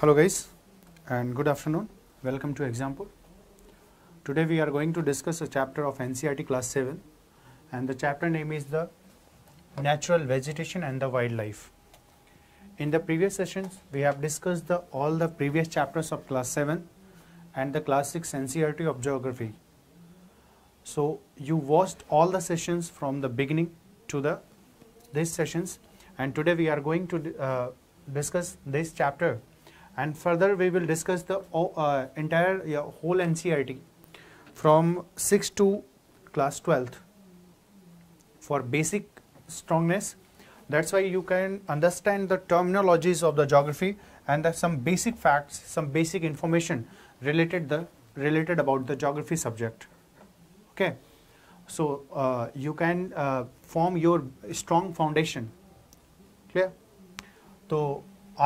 hello guys and good afternoon welcome to example today we are going to discuss a chapter of NCERT class 7 and the chapter name is the natural vegetation and the wildlife in the previous sessions we have discussed the all the previous chapters of class 7 and the class 6 NCERT of geography so you watched all the sessions from the beginning to the these sessions and today we are going to uh, discuss this chapter and further we will discuss the oh, uh, entire yeah, whole NCERT from 6 to class 12th for basic strongness that's why you can understand the terminologies of the geography and some basic facts some basic information related the related about the geography subject okay so uh, you can uh, form your strong foundation clear so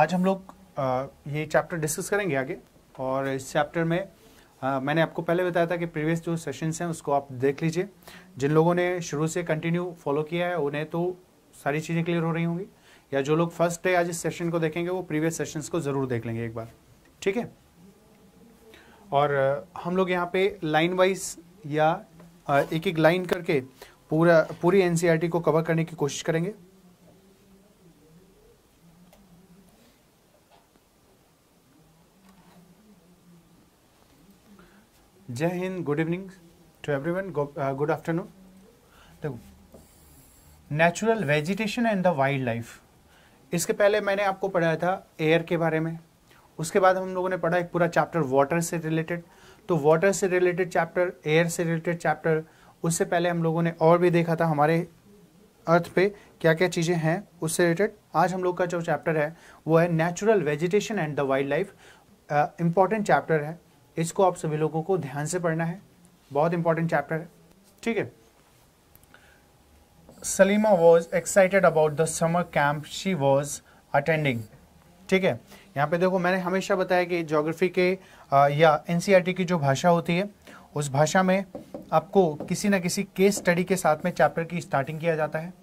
आज हम लोग ये chapter discuss करेंगे आगे और इस chapter में आ, मैंने आपको पहले बताया था कि प्रीवियस जो सेशंस हैं उसको आप देख लीजिए जिन लोगों ने शुरू से कंटिन्यू फॉलो किया है उन्हें तो सारी चीज़ें क्लियर हो रही होंगी या जो लोग फर्स्ट डे आज इस सेशन को देखेंगे वो प्रीवियस सेशंस को ज़रूर देख लेंगे एक बार ठीक है और हम लोग यहाँ पे लाइन वाइज या एक एक लाइन करके पूरा पूरी एनसीईआरटी e को कवर करने की कोशिश करेंगे Jai Hind good evening to everyone good afternoon देखो natural vegetation and the wildlife इसके पहले मैंने आपको पढ़ाया था एयर के बारे में उसके बाद हम लोगों ने पढ़ा एक पूरा चैप्टर वाटर से रिलेटेड तो वाटर से रिलेटेड चैप्टर एयर से रिलेटेड चैप्टर उससे पहले हम लोगों ने और भी देखा था हमारे अर्थ पे क्या क्या चीज़ें हैं उससे रिलेटेड आज हम लोग का जो चैप्टर है वो है natural vegetation and the wildlife important chapter है इसको आप सभी लोगों को ध्यान से पढ़ना है बहुत इंपॉर्टेंट चैप्टर है ठीक है Salima was excited about the summer camp she was attending ठीक है यहाँ पे देखो मैंने हमेशा बताया कि जोग्राफी के आ, या एन e की जो भाषा होती है उस भाषा में आपको किसी ना किसी केस स्टडी के साथ में चैप्टर की स्टार्टिंग किया जाता है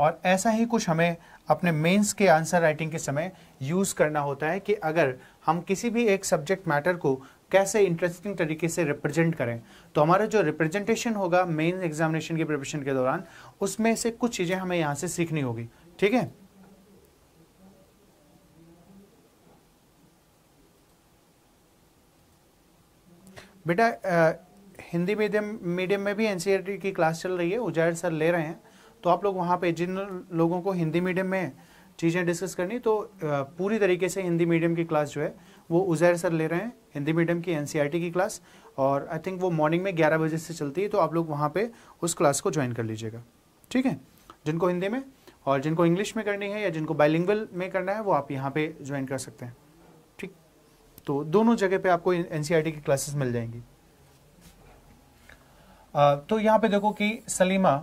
और ऐसा ही कुछ हमें अपने मेंस के आंसर राइटिंग के समय यूज़ करना होता है कि अगर हम किसी भी एक सब्जेक्ट मैटर को कैसे इंटरेस्टिंग तरीके से रिप्रेजेंट करें तो हमारा जो रिप्रेजेंटेशन होगा मेन एग्जामिनेशन के प्रिपरेशन के दौरान उसमें से कुछ चीज़ें हमें यहां से सीखनी होगी ठीक है बेटा हिंदी मीडियम मीडियम में भी एनसीईआरटी e की क्लास चल रही है उजायर सर ले रहे हैं तो आप लोग वहां पे जिन लोगों को हिंदी मीडियम में चीज़ें डिस्कस करनी तो पूरी तरीके से हिंदी मीडियम की क्लास जो है वो उजैर सर ले रहे हैं हिंदी मीडियम की एन e की क्लास और आई थिंक वो मॉर्निंग में ग्यारह बजे से चलती है तो आप लोग वहाँ पर उस क्लास को ज्वाइन कर लीजिएगा ठीक है जिनको हिंदी में और जिनको इंग्लिश में करनी है या जिनको बाइलिंगल में करना है वो आप यहाँ पे ज्वाइन कर सकते हैं ठीक तो दोनों जगह पे आपको एन e की क्लासेस मिल जाएंगी आ, तो यहाँ पे देखो कि Salima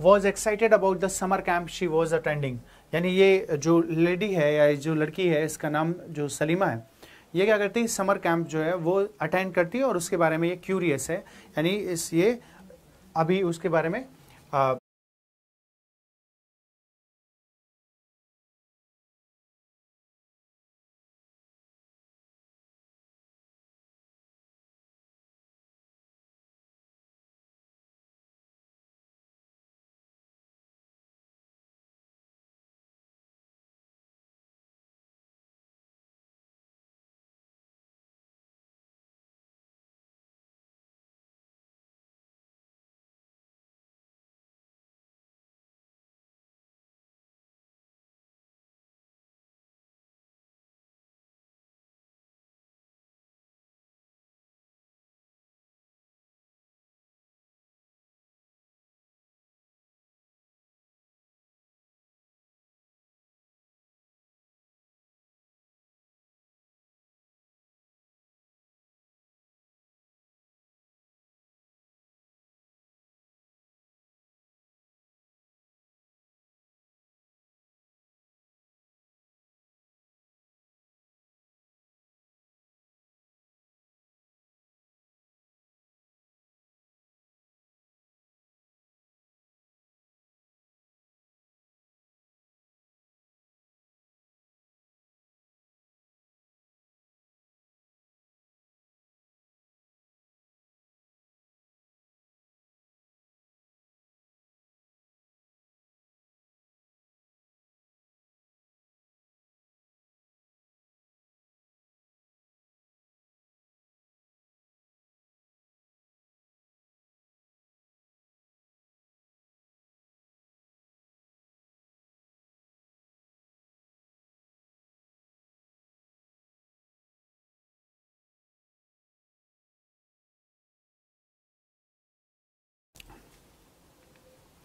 was excited about the summer camp she was attending यानी ये जो लेडी है या जो लड़की है इसका नाम जो सलीमा है ये क्या करती है समर कैंप जो है वो अटेंड करती है और उसके बारे में ये क्यूरियस है यानी इस ये अभी उसके बारे में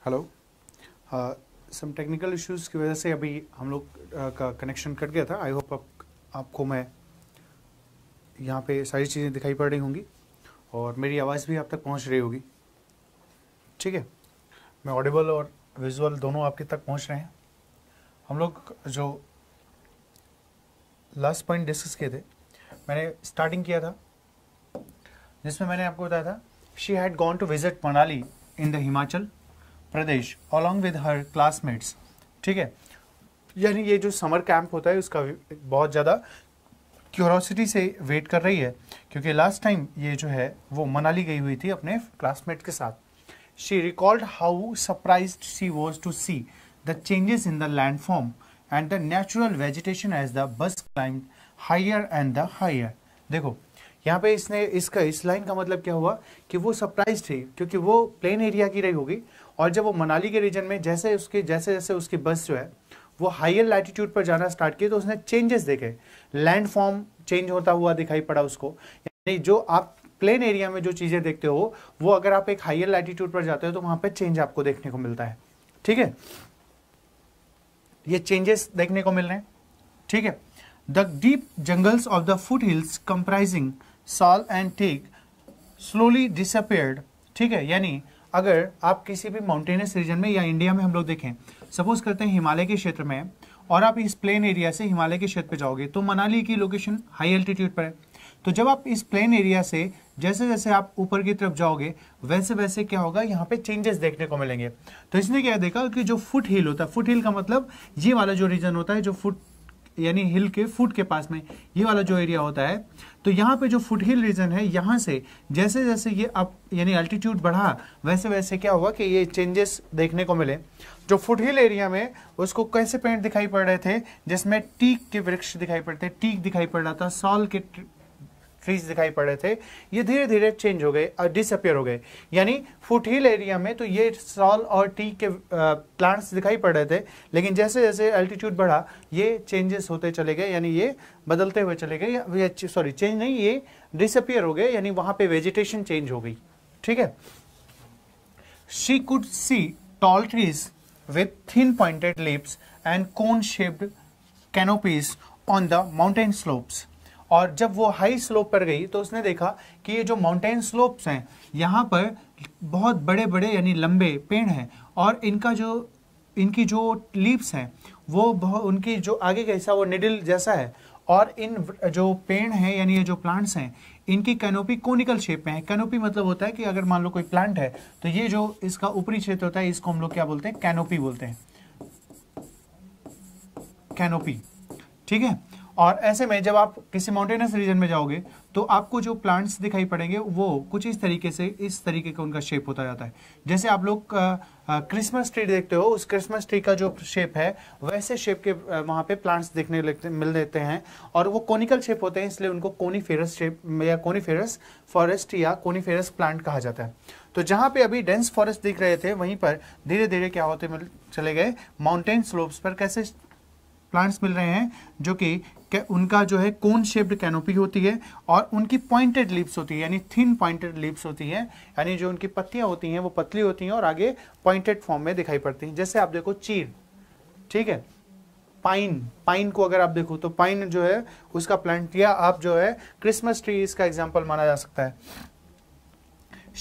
हेलो सम टेक्निकल इश्यूज की वजह से अभी हम लोग uh, का कनेक्शन कट गया था आई होप आप, आपको मैं यहाँ पे सारी चीज़ें दिखाई पड़ रही होंगी और मेरी आवाज़ भी आप तक पहुँच रही होगी ठीक है मैं ऑडिबल और विजुअल दोनों आपके तक पहुँच रहे हैं हम लोग जो लास्ट पॉइंट डिस्कस किए थे मैंने स्टार्टिंग किया था जिसमें मैंने आपको बताया था she had gone to visit Manali in the Himachal Pradesh along with her classmates ठीक है यानी ये जो समर कैंप होता है उसका बहुत ज़्यादा क्यूरोसिटी से वेट कर रही है क्योंकि लास्ट टाइम ये जो है वो मनाली गई हुई थी अपने क्लासमेट के साथ she recalled how surprise she was to see the changes in the landform and the natural vegetation as the bus climb higher and the higher देखो यहाँ पे इसने इसका इस लाइन का मतलब क्या हुआ कि वो सरप्राइज थी क्योंकि वो प्लेन एरिया की रही होगी और जब वो मनाली के रीजन में जैसे उसके जैसे जैसे उसकी बस जो है वो हाइयर लैटिट्यूड पर जाना स्टार्ट किए तो उसने चेंजेस देखे लैंड फॉर्म चेंज होता हुआ दिखाई पड़ा उसको यानी जो आप प्लेन एरिया में जो चीज़ें देखते हो वो अगर आप एक हाइयर लैटिट्यूड पर जाते हो तो वहाँ पर चेंज आपको देखने को मिलता है ठीक है ये चेंजेस देखने को मिल रहे हैं ठीक है the deep jungles of the foothills comprising sal and teak slowly disappeared ठीक है यानी अगर आप किसी भी माउंटेनियस रीजन में या इंडिया में हम लोग देखें सपोज करते हैं हिमालय के क्षेत्र में और आप इस प्लेन एरिया से हिमालय के क्षेत्र पर जाओगे तो मनाली की लोकेशन हाई एल्टीट्यूड पर है तो जब आप इस प्लेन एरिया से जैसे जैसे आप ऊपर की तरफ जाओगे वैसे वैसे क्या होगा यहाँ पे चेंजेस देखने को मिलेंगे तो इसने क्या देखा कि जो फुट हिल होता है फुट हिल का मतलब ये वाला जो रीजन होता है जो फुट यानी हिल के फुट के पास में ये वाला जो एरिया होता है तो यहाँ पे जो फुट हिल रीजन है यहाँ से जैसे जैसे ये अप यानी अल्टीट्यूड बढ़ा वैसे वैसे क्या हुआ कि ये चेंजेस देखने को मिले जो फुट हिल एरिया में उसको कैसे पेड़ दिखाई पड़ रहे थे जिसमें टीक के वृक्ष दिखाई पड़ते टीक दिखाई पड़ रहा था सॉल के ट्रीज दिखाई पड़े थे ये धीरे धीरे चेंज हो गए डिसअपियर हो गए यानी फूट हिल एरिया में तो ये सॉल और टी के प्लांट्स दिखाई पड़ रहे थे लेकिन जैसे जैसे एल्टीट्यूड बढ़ा ये चेंजेस होते चले गए यानी ये बदलते हुए चले गए सॉरी चेंज नहीं ये डिसअपियर हो गए यानी वहाँ पे वेजिटेशन चेंज हो गई ठीक है she could see tall trees with thin pointed lips and cone shaped canopies on the mountain slopes और जब वो हाई स्लोप पर गई तो उसने देखा कि ये जो माउंटेन स्लोप्स हैं यहाँ पर बहुत बड़े बड़े यानी लंबे पेड़ हैं और इनका जो इनकी जो लीव्स हैं वो बहुत उनकी जो आगे का हिस्सा वो निडिल जैसा है और इन जो पेड़ हैं यानी ये जो प्लांट्स हैं इनकी कैनोपी कोनिकल शेप में है कैनोपी मतलब होता है कि अगर मान लो कोई प्लांट है तो ये जो इसका ऊपरी क्षेत्र होता है इसको हम लोग क्या बोलते हैं कैनोपी बोलते हैं कैनोपी ठीक है और ऐसे में जब आप किसी माउंटेनस रीजन में जाओगे तो आपको जो प्लांट्स दिखाई पड़ेंगे वो कुछ इस तरीके से इस तरीके का उनका शेप होता जाता है जैसे आप लोग क्रिसमस ट्री देखते हो उस क्रिसमस ट्री का जो शेप है वैसे शेप के वहाँ पे प्लांट्स देखने लगते मिल देते हैं और वो कोनिकल शेप होते हैं इसलिए उनको कोनीफेरस शेप या कोनीफेरस फॉरेस्ट या कोनीफेरस प्लांट कहा जाता है तो जहाँ पे अभी डेंस फॉरेस्ट दिख रहे थे वहीं पर धीरे धीरे क्या होते चले गए माउंटेन स्लोप्स पर कैसे प्लांट्स मिल रहे हैं जो कि कि उनका जो है कोन शेप्ड कैनोपी होती है और उनकी पॉइंटेड लिप्स होती है यानी थिन पॉइंटेड लिप्स होती है यानी जो उनकी पत्तियां होती हैं वो पतली होती हैं और आगे पॉइंटेड फॉर्म में दिखाई पड़ती हैं जैसे आप देखो चीर ठीक है पाइन पाइन को अगर आप देखो तो पाइन जो है उसका प्लांट या आप जो है क्रिसमस ट्री इसका एग्जाम्पल माना जा सकता है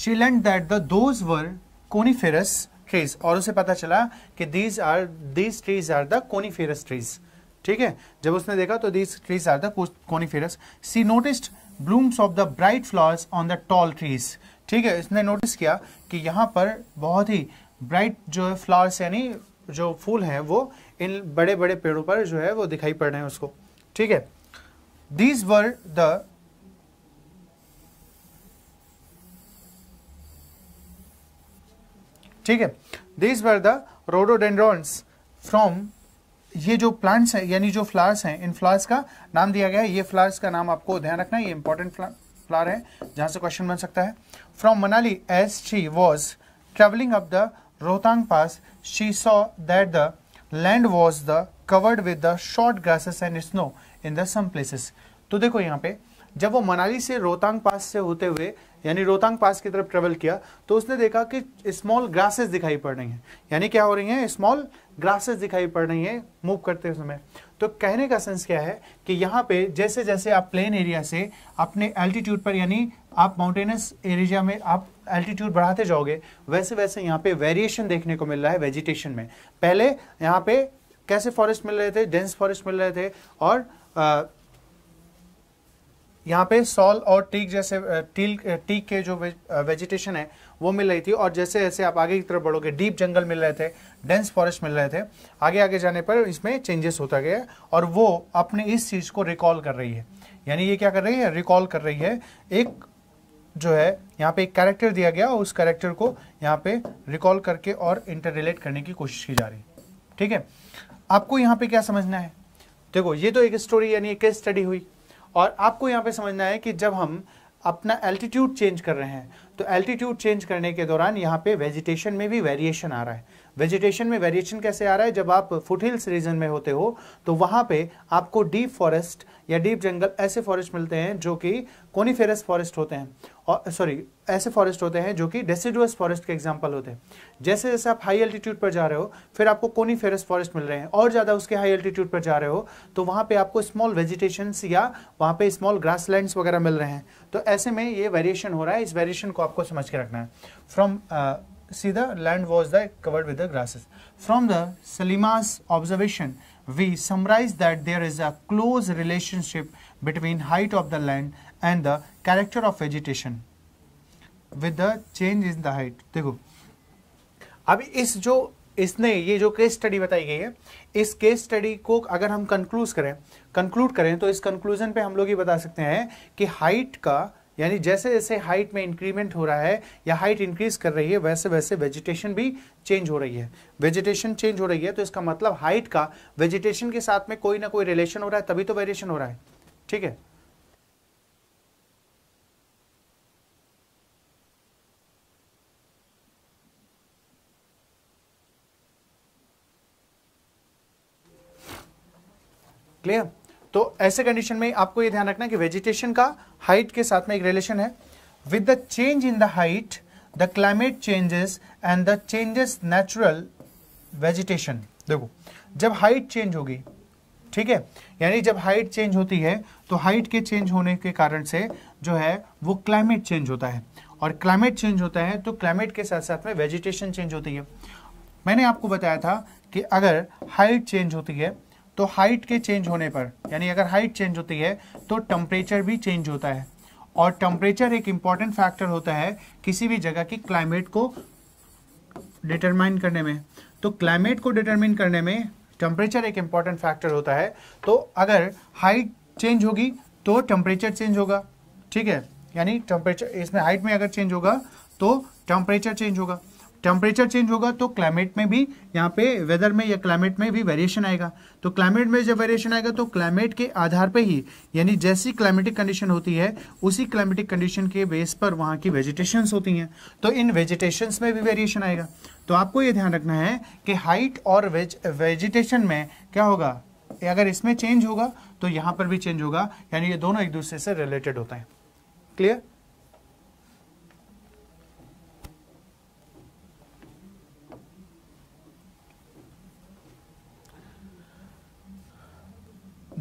she learnt that those were coniferous trees और उसे पता चला कि these are these trees are the coniferous trees ठीक है जब उसने देखा तो these trees are the she noticed blooms of the bright flowers on the tall trees ठीक है इसने नोटिस किया कि यहाँ पर बहुत ही ब्राइट जो है फ्लावर्स यानी जो फूल हैं वो इन बड़े बड़े पेड़ों पर जो है वो दिखाई पड़ रहे हैं उसको ठीक है दीज वर द ठीक है these were the rhododendrons from ये जो प्लांट्स हैं यानी जो फ्लावर्स हैं इन फ्लावर्स का नाम दिया गया है ये फ्लावर्स का नाम आपको ध्यान रखना है ये इंपॉर्टेंट फ्लावर है जहाँ से क्वेश्चन बन सकता है from Manali as she was travelling up the Rohtang pass she saw that the land was the covered with the short grasses and snow in the some places तो देखो यहाँ पे जब वो मनाली से रोहतांग पास से होते हुए यानी रोहतांग पास की तरफ ट्रेवल किया तो उसने देखा कि स्मॉल ग्रासेस दिखाई पड़ रही हैं यानी क्या हो रही हैं स्मॉल ग्रासेस दिखाई पड़ रही हैं मूव करते समय तो कहने का सेंस क्या है कि यहाँ पे जैसे जैसे आप प्लेन एरिया से अपने एल्टीट्यूड पर यानी आप माउंटेनस एरिया में आप एल्टीट्यूड बढ़ाते जाओगे वैसे वैसे यहाँ पे वेरिएशन देखने को मिल रहा है वेजिटेशन में पहले यहाँ पे कैसे फॉरेस्ट मिल रहे थे डेंस फॉरेस्ट मिल रहे थे और यहाँ पे सॉल और टीक जैसे टील टीक के जो वेजिटेशन है वो मिल रही थी और जैसे जैसे आप आगे की तरफ बढ़ोगे डीप जंगल मिल रहे थे डेंस फॉरेस्ट मिल रहे थे आगे आगे जाने पर इसमें चेंजेस होता गया और वो अपने इस चीज़ को रिकॉल कर रही है यानी ये क्या कर रही है रिकॉल कर रही है एक जो है यहाँ पे एक कैरेक्टर दिया गया और उस कैरेक्टर को यहाँ पे रिकॉल करके और इंटर रिलेट करने की कोशिश की जा रही है ठीक है आपको यहाँ पे क्या समझना है देखो ये तो एक स्टोरी यानी एक स्टडी हुई और आपको यहाँ पे समझना है कि जब हम अपना एल्टीट्यूड चेंज कर रहे हैं तो एल्टीट्यूड चेंज करने के दौरान यहाँ पे वेजिटेशन में भी वेरिएशन आ रहा है वेजिटेशन में वेरिएशन कैसे आ रहा है जब आप फुट हिल्स रीजन में होते हो तो वहाँ पे आपको डीप फॉरेस्ट या डीप जंगल ऐसे फॉरेस्ट मिलते हैं जो कि कोनीफेरस फॉरेस्ट होते हैं और सॉरी ऐसे फॉरेस्ट होते हैं जो कि डेसिडुअस फॉरेस्ट के एग्जाम्पल होते हैं जैसे जैसे आप हाई अल्टीट्यूड पर जा रहे हो फिर आपको कोनीफेरस फॉरेस्ट मिल रहे हैं और ज़्यादा उसके हाई अल्टीट्यूड पर जा रहे हो तो वहाँ पर आपको स्मॉल वेजिटेशंस या वहाँ पे स्मॉल ग्रास वगैरह मिल रहे हैं तो ऐसे में ये वेरिएशन हो रहा है इस वेरिएशन को आपको समझ के रखना है from see the land was the, covered with the grasses. From the Salima's observation, we summarize that there is a close relationship between height of the land and the character of vegetation with the change in the height. dekho अब is jo इसने ये जो case study बताई गई है इस case study को अगर हम कंक्लूज करें कंक्लूड करें तो इस कंक्लूजन पे हम लोग ये बता सकते हैं कि हाइट का यानी जैसे जैसे हाइट में इंक्रीमेंट हो रहा है या हाइट इंक्रीज कर रही है वैसे वैसे वेजिटेशन भी चेंज हो रही है वेजिटेशन चेंज हो रही है तो इसका मतलब हाइट का वेजिटेशन के साथ में कोई ना कोई रिलेशन हो रहा है तभी तो वेरिएशन हो रहा है ठीक है क्लियर तो ऐसे कंडीशन में आपको ये ध्यान रखना है कि वेजिटेशन का हाइट के साथ में एक रिलेशन है with the change in the height the climate changes and the changes natural vegetation देखो जब हाइट चेंज होगी ठीक है यानी जब हाइट चेंज होती है तो हाइट के चेंज होने के कारण से जो है वो क्लाइमेट चेंज होता है और क्लाइमेट चेंज होता है तो क्लाइमेट के साथ साथ में वेजिटेशन चेंज होती है मैंने आपको बताया था कि अगर हाइट चेंज होती है तो हाइट के चेंज होने पर यानी अगर हाइट चेंज होती है तो टेम्परेचर भी चेंज होता है और टेम्परेचर एक इम्पॉर्टेंट फैक्टर होता है किसी भी जगह की क्लाइमेट को डिटरमाइन करने में तो क्लाइमेट को डिटरमिन करने में टेम्परेचर एक इम्पॉर्टेंट फैक्टर होता है तो अगर हाइट चेंज होगी तो टेम्परेचर चेंज होगा ठीक है यानी टेम्परेचर इसमें हाइट में अगर चेंज होगा तो टेम्परेचर चेंज होगा टेम्परेचर चेंज होगा तो क्लाइमेट में भी यहाँ पे वेदर में या क्लाइमेट में भी वेरिएशन आएगा तो क्लाइमेट में जब वेरिएशन आएगा तो क्लाइमेट के आधार पे ही यानी जैसी क्लाइमेटिक कंडीशन होती है उसी क्लाइमेटिक कंडीशन के बेस पर वहाँ की वेजिटेशंस होती हैं तो इन वेजिटेशंस में भी वेरिएशन आएगा तो आपको ये ध्यान रखना है कि हाइट और वेज वेजिटेशन में क्या होगा अगर इसमें चेंज होगा तो यहाँ पर भी चेंज होगा यानी ये दोनों एक दूसरे से रिलेटेड होते हैं clear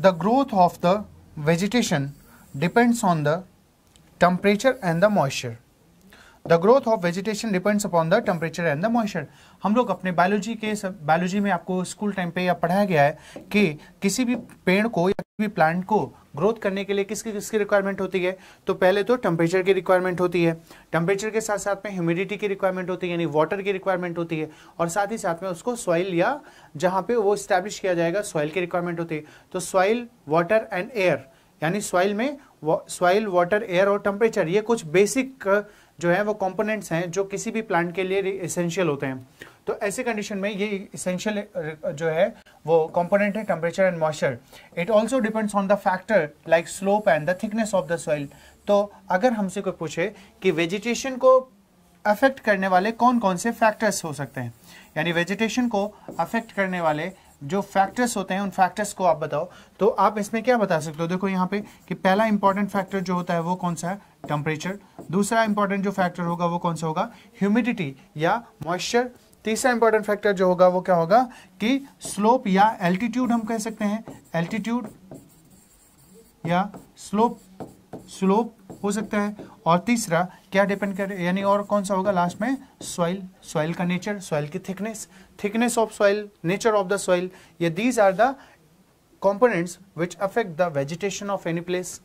The growth of the vegetation depends on the temperature and the moisture. The growth of vegetation depends upon the temperature and the moisture हम लोग अपने बायोलॉजी के बायोलॉजी में आपको स्कूल टाइम पे या पढ़ाया गया है कि किसी भी पेड़ को या किसी भी प्लांट को ग्रोथ करने के लिए किसकी किसकी रिक्वायरमेंट होती है तो पहले तो टेम्परेचर की रिक्वायरमेंट होती है टेम्परेचर के साथ साथ में ह्यूमिडिटी की रिक्वायरमेंट होती है यानी वाटर की रिक्वायरमेंट होती है और साथ ही साथ में उसको सॉइल या जहाँ पे वो स्टैब्लिश किया जाएगा सॉइल की रिक्वायरमेंट होती है तो सॉइल वाटर एंड एयर यानी सॉइल में सॉइल वाटर एयर और टेम्परेचर ये कुछ बेसिक जो है वो कंपोनेंट्स हैं जो किसी भी प्लांट के लिए इसेंशियल होते हैं तो ऐसे कंडीशन में ये इसेंशियल जो है वो कंपोनेंट है temperature and moisture it also depends on the factor like slope and the thickness of the soil तो अगर हमसे कोई पूछे कि वेजिटेशन को अफेक्ट करने वाले कौन कौन से फैक्टर्स हो सकते हैं यानी वेजिटेशन को अफेक्ट करने वाले जो फैक्टर्स होते हैं उन फैक्टर्स को आप बताओ तो आप इसमें क्या बता सकते हो देखो यहाँ पे कि पहला इंपॉर्टेंट फैक्टर जो होता है वो कौन सा है टेम्परेचर दूसरा इंपॉर्टेंट जो फैक्टर होगा वो कौन सा होगा ह्यूमिडिटी या मॉइस्चर तीसरा इंपॉर्टेंट फैक्टर जो होगा वो क्या होगा कि स्लोप या एल्टीट्यूड हम कह सकते हैं एल्टीट्यूड या स्लोप स्लोप हो सकता है और तीसरा क्या डिपेंड कर यानी और कौन सा होगा लास्ट में सॉइल सॉइल का नेचर सॉइल की thickness thickness of soil, nature of the soil. Yeah, these are the components which affect the vegetation of any place.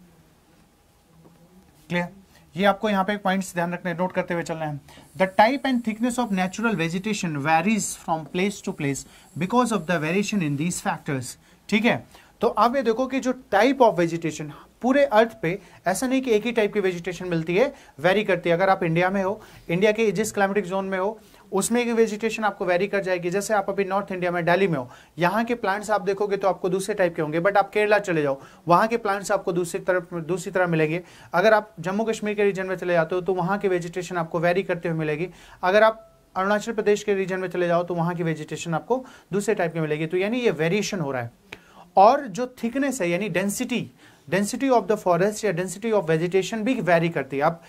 Clear? ये आपको यहाँ पे पॉइंट्स ध्यान रखने नोट करते हुए चलना है the type and thickness of natural vegetation varies from place to place because of the variation in these factors ठीक है तो अब ये देखो कि जो टाइप ऑफ वेजिटेशन पूरे अर्थ पे ऐसा नहीं कि एक ही टाइप की वेजिटेशन मिलती है वेरी करती है अगर आप इंडिया में हो इंडिया के जिस क्लाइमेटिक जोन में हो उसमें की वेजिटेशन आपको वेरी कर जाएगी जैसे आप अभी नॉर्थ इंडिया में डेली में हो यहाँ के प्लांट्स आप देखोगे तो आपको दूसरे टाइप के होंगे बट आप केरला चले जाओ वहाँ के प्लांट्स आपको दूसरी तरफ दूसरी तरह मिलेंगे अगर आप जम्मू कश्मीर के रीजन में चले जाते हो तो वहाँ की वेजिटेशन आपको वेरी करते हुए मिलेगी अगर आप अरुणाचल प्रदेश के रीजन में चले जाओ तो वहाँ की वेजिटेशन आपको दूसरे टाइप की मिलेगी तो यानी ये वेरिएशन हो रहा है और जो थिकनेस है यानी density density of the forest या डेंसिटी ऑफ वेजिटेशन भी वेरी करती है आप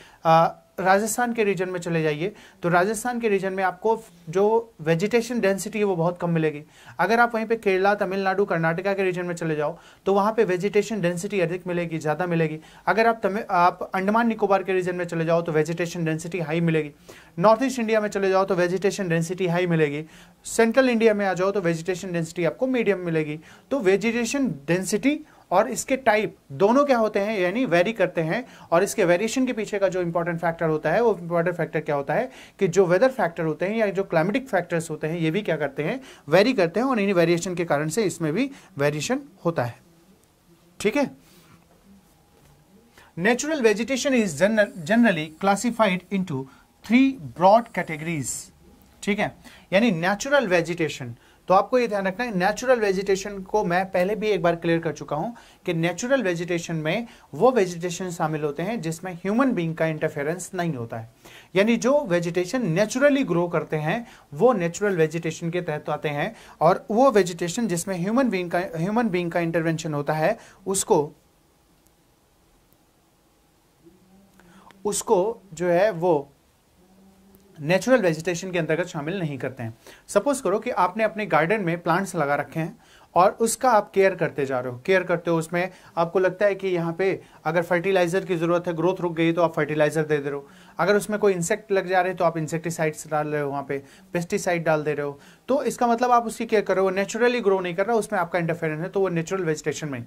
राजस्थान के रीजन में चले जाइए तो राजस्थान के रीजन में आपको जो वेजिटेशन डेंसिटी है वो बहुत कम मिलेगी अगर आप वहीं पे केरला तमिलनाडु कर्नाटका के रीजन में चले जाओ तो वहाँ पे वेजिटेशन डेंसिटी अधिक मिलेगी ज़्यादा मिलेगी अगर आप तमिल आप अंडमान निकोबार के रीजन में चले जाओ तो वेजिटेशन डेंसिटी हाई मिलेगी नॉर्थ ईस्ट इंडिया में चले जाओ तो वेजिटेशन डेंसिटी हाई मिलेगी सेंट्रल इंडिया में आ जाओ तो वेजिटेशन डेंसिटी आपको मीडियम मिलेगी तो वेजिटेशन डेंसिटी और इसके टाइप दोनों क्या होते हैं यानी वेरी करते हैं और इसके वेरिएशन के पीछे का जो इंपॉर्टेंट फैक्टर होता है वो इंपॉर्टेंट फैक्टर क्या होता है कि जो वेदर फैक्टर होते हैं या जो क्लाइमेटिक फैक्टर्स होते हैं ये भी क्या करते हैं वेरी करते हैं और इन्हीं वेरिएशन के कारण से इसमें भी वेरिएशन होता है ठीक है natural vegetation is generally classified into three broad categories ठीक है यानी नेचुरल वेजिटेशन तो आपको ये ध्यान रखना है नेचुरल वेजिटेशन को मैं पहले भी एक बार क्लियर कर चुका हूँ कि नेचुरल वेजिटेशन में वो वेजिटेशन शामिल होते हैं जिसमें ह्यूमन बींग का इंटरफेरेंस नहीं होता है यानी जो वेजिटेशन नेचुरली ग्रो करते हैं वो नेचुरल वेजिटेशन के तहत आते हैं और वो वेजिटेशन जिसमें ह्यूमन बींग का ह्यूमन बींग का इंटरवेंशन होता है उसको उसको जो है वो नेचुरल वेजिटेशन के अंतर्गत शामिल नहीं करते हैं सपोज करो कि आपने अपने गार्डन में प्लांट्स लगा रखे हैं और उसका आप केयर करते जा रहे हो केयर करते हो उसमें आपको लगता है कि यहाँ पे अगर फर्टिलाइज़र की ज़रूरत है ग्रोथ रुक गई तो आप फर्टिलाइज़र दे दे रहे हो अगर उसमें कोई इंसेक्ट लग जा रहे तो आप इंसेक्टिसाइड्स डाल रहे हो वहाँ पे पेस्टिसाइड डाल दे रहे हो तो इसका मतलब आप उसकी केयर कर रहे हो नेचुरली ग्रो नहीं कर रहा उसमें आपका इंटरफेरेंस है तो वो नेचुरल वेजिटेशन में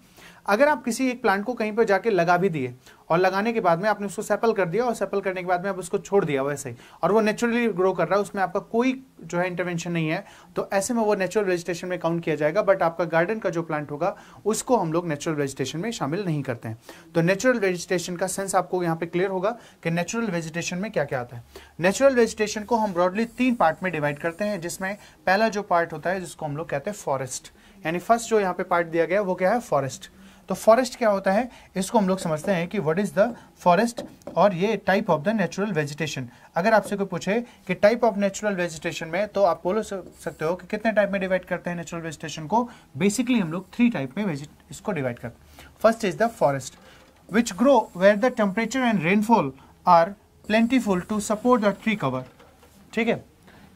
अगर आप किसी एक प्लांट को कहीं पर जाके लगा भी दिए और लगाने के बाद में आपने उसको सेपल कर दिया और सेपल करने के बाद में आप उसको छोड़ दिया वैसे ही और वो नेचुरली ग्रो कर रहा है उसमें आपका कोई जो है इंटरवेंशन नहीं है तो ऐसे में वो नेचुरल वेजिटेशन में काउंट किया जाएगा बट आपका गार्डन का जो प्लांट होगा उसको हम लोग नेचुरल वेजिटेशन में शामिल नहीं करते हैं तो नेचुरल वेजिटेशन का सेंस आपको यहाँ पे क्लियर होगा कि नेचुरल वेजिटेशन वेजिटेशन में क्या क्या आता है नेचुरल वेजिटेशन को हम ब्रॉडली तीन पार्ट में डिवाइड करते हैं जिसमें पहला जो पार्ट होता है जिसको हम लोग कहते हैं फॉरेस्ट यानी फर्स्ट जो यहाँ पे पार्ट दिया गया वो क्या है फॉरेस्ट तो फॉरेस्ट क्या होता है इसको हम लोग समझते हैं कि व्हाट इज़ द फॉरेस्ट और ये type of the natural vegetation अगर आपसे कोई पूछे कि टाइप ऑफ नेचुरल वेजिटेशन में तो आप बोल सकते हो कि कितने टाइप में डिवाइड करते हैं नेचुरल वेजिटेशन को बेसिकली हम लोग थ्री टाइप में इसको डिवाइड करते हैं first is the forest which grow where the temperature and rainfall are plentiful to support the tree cover ठीक है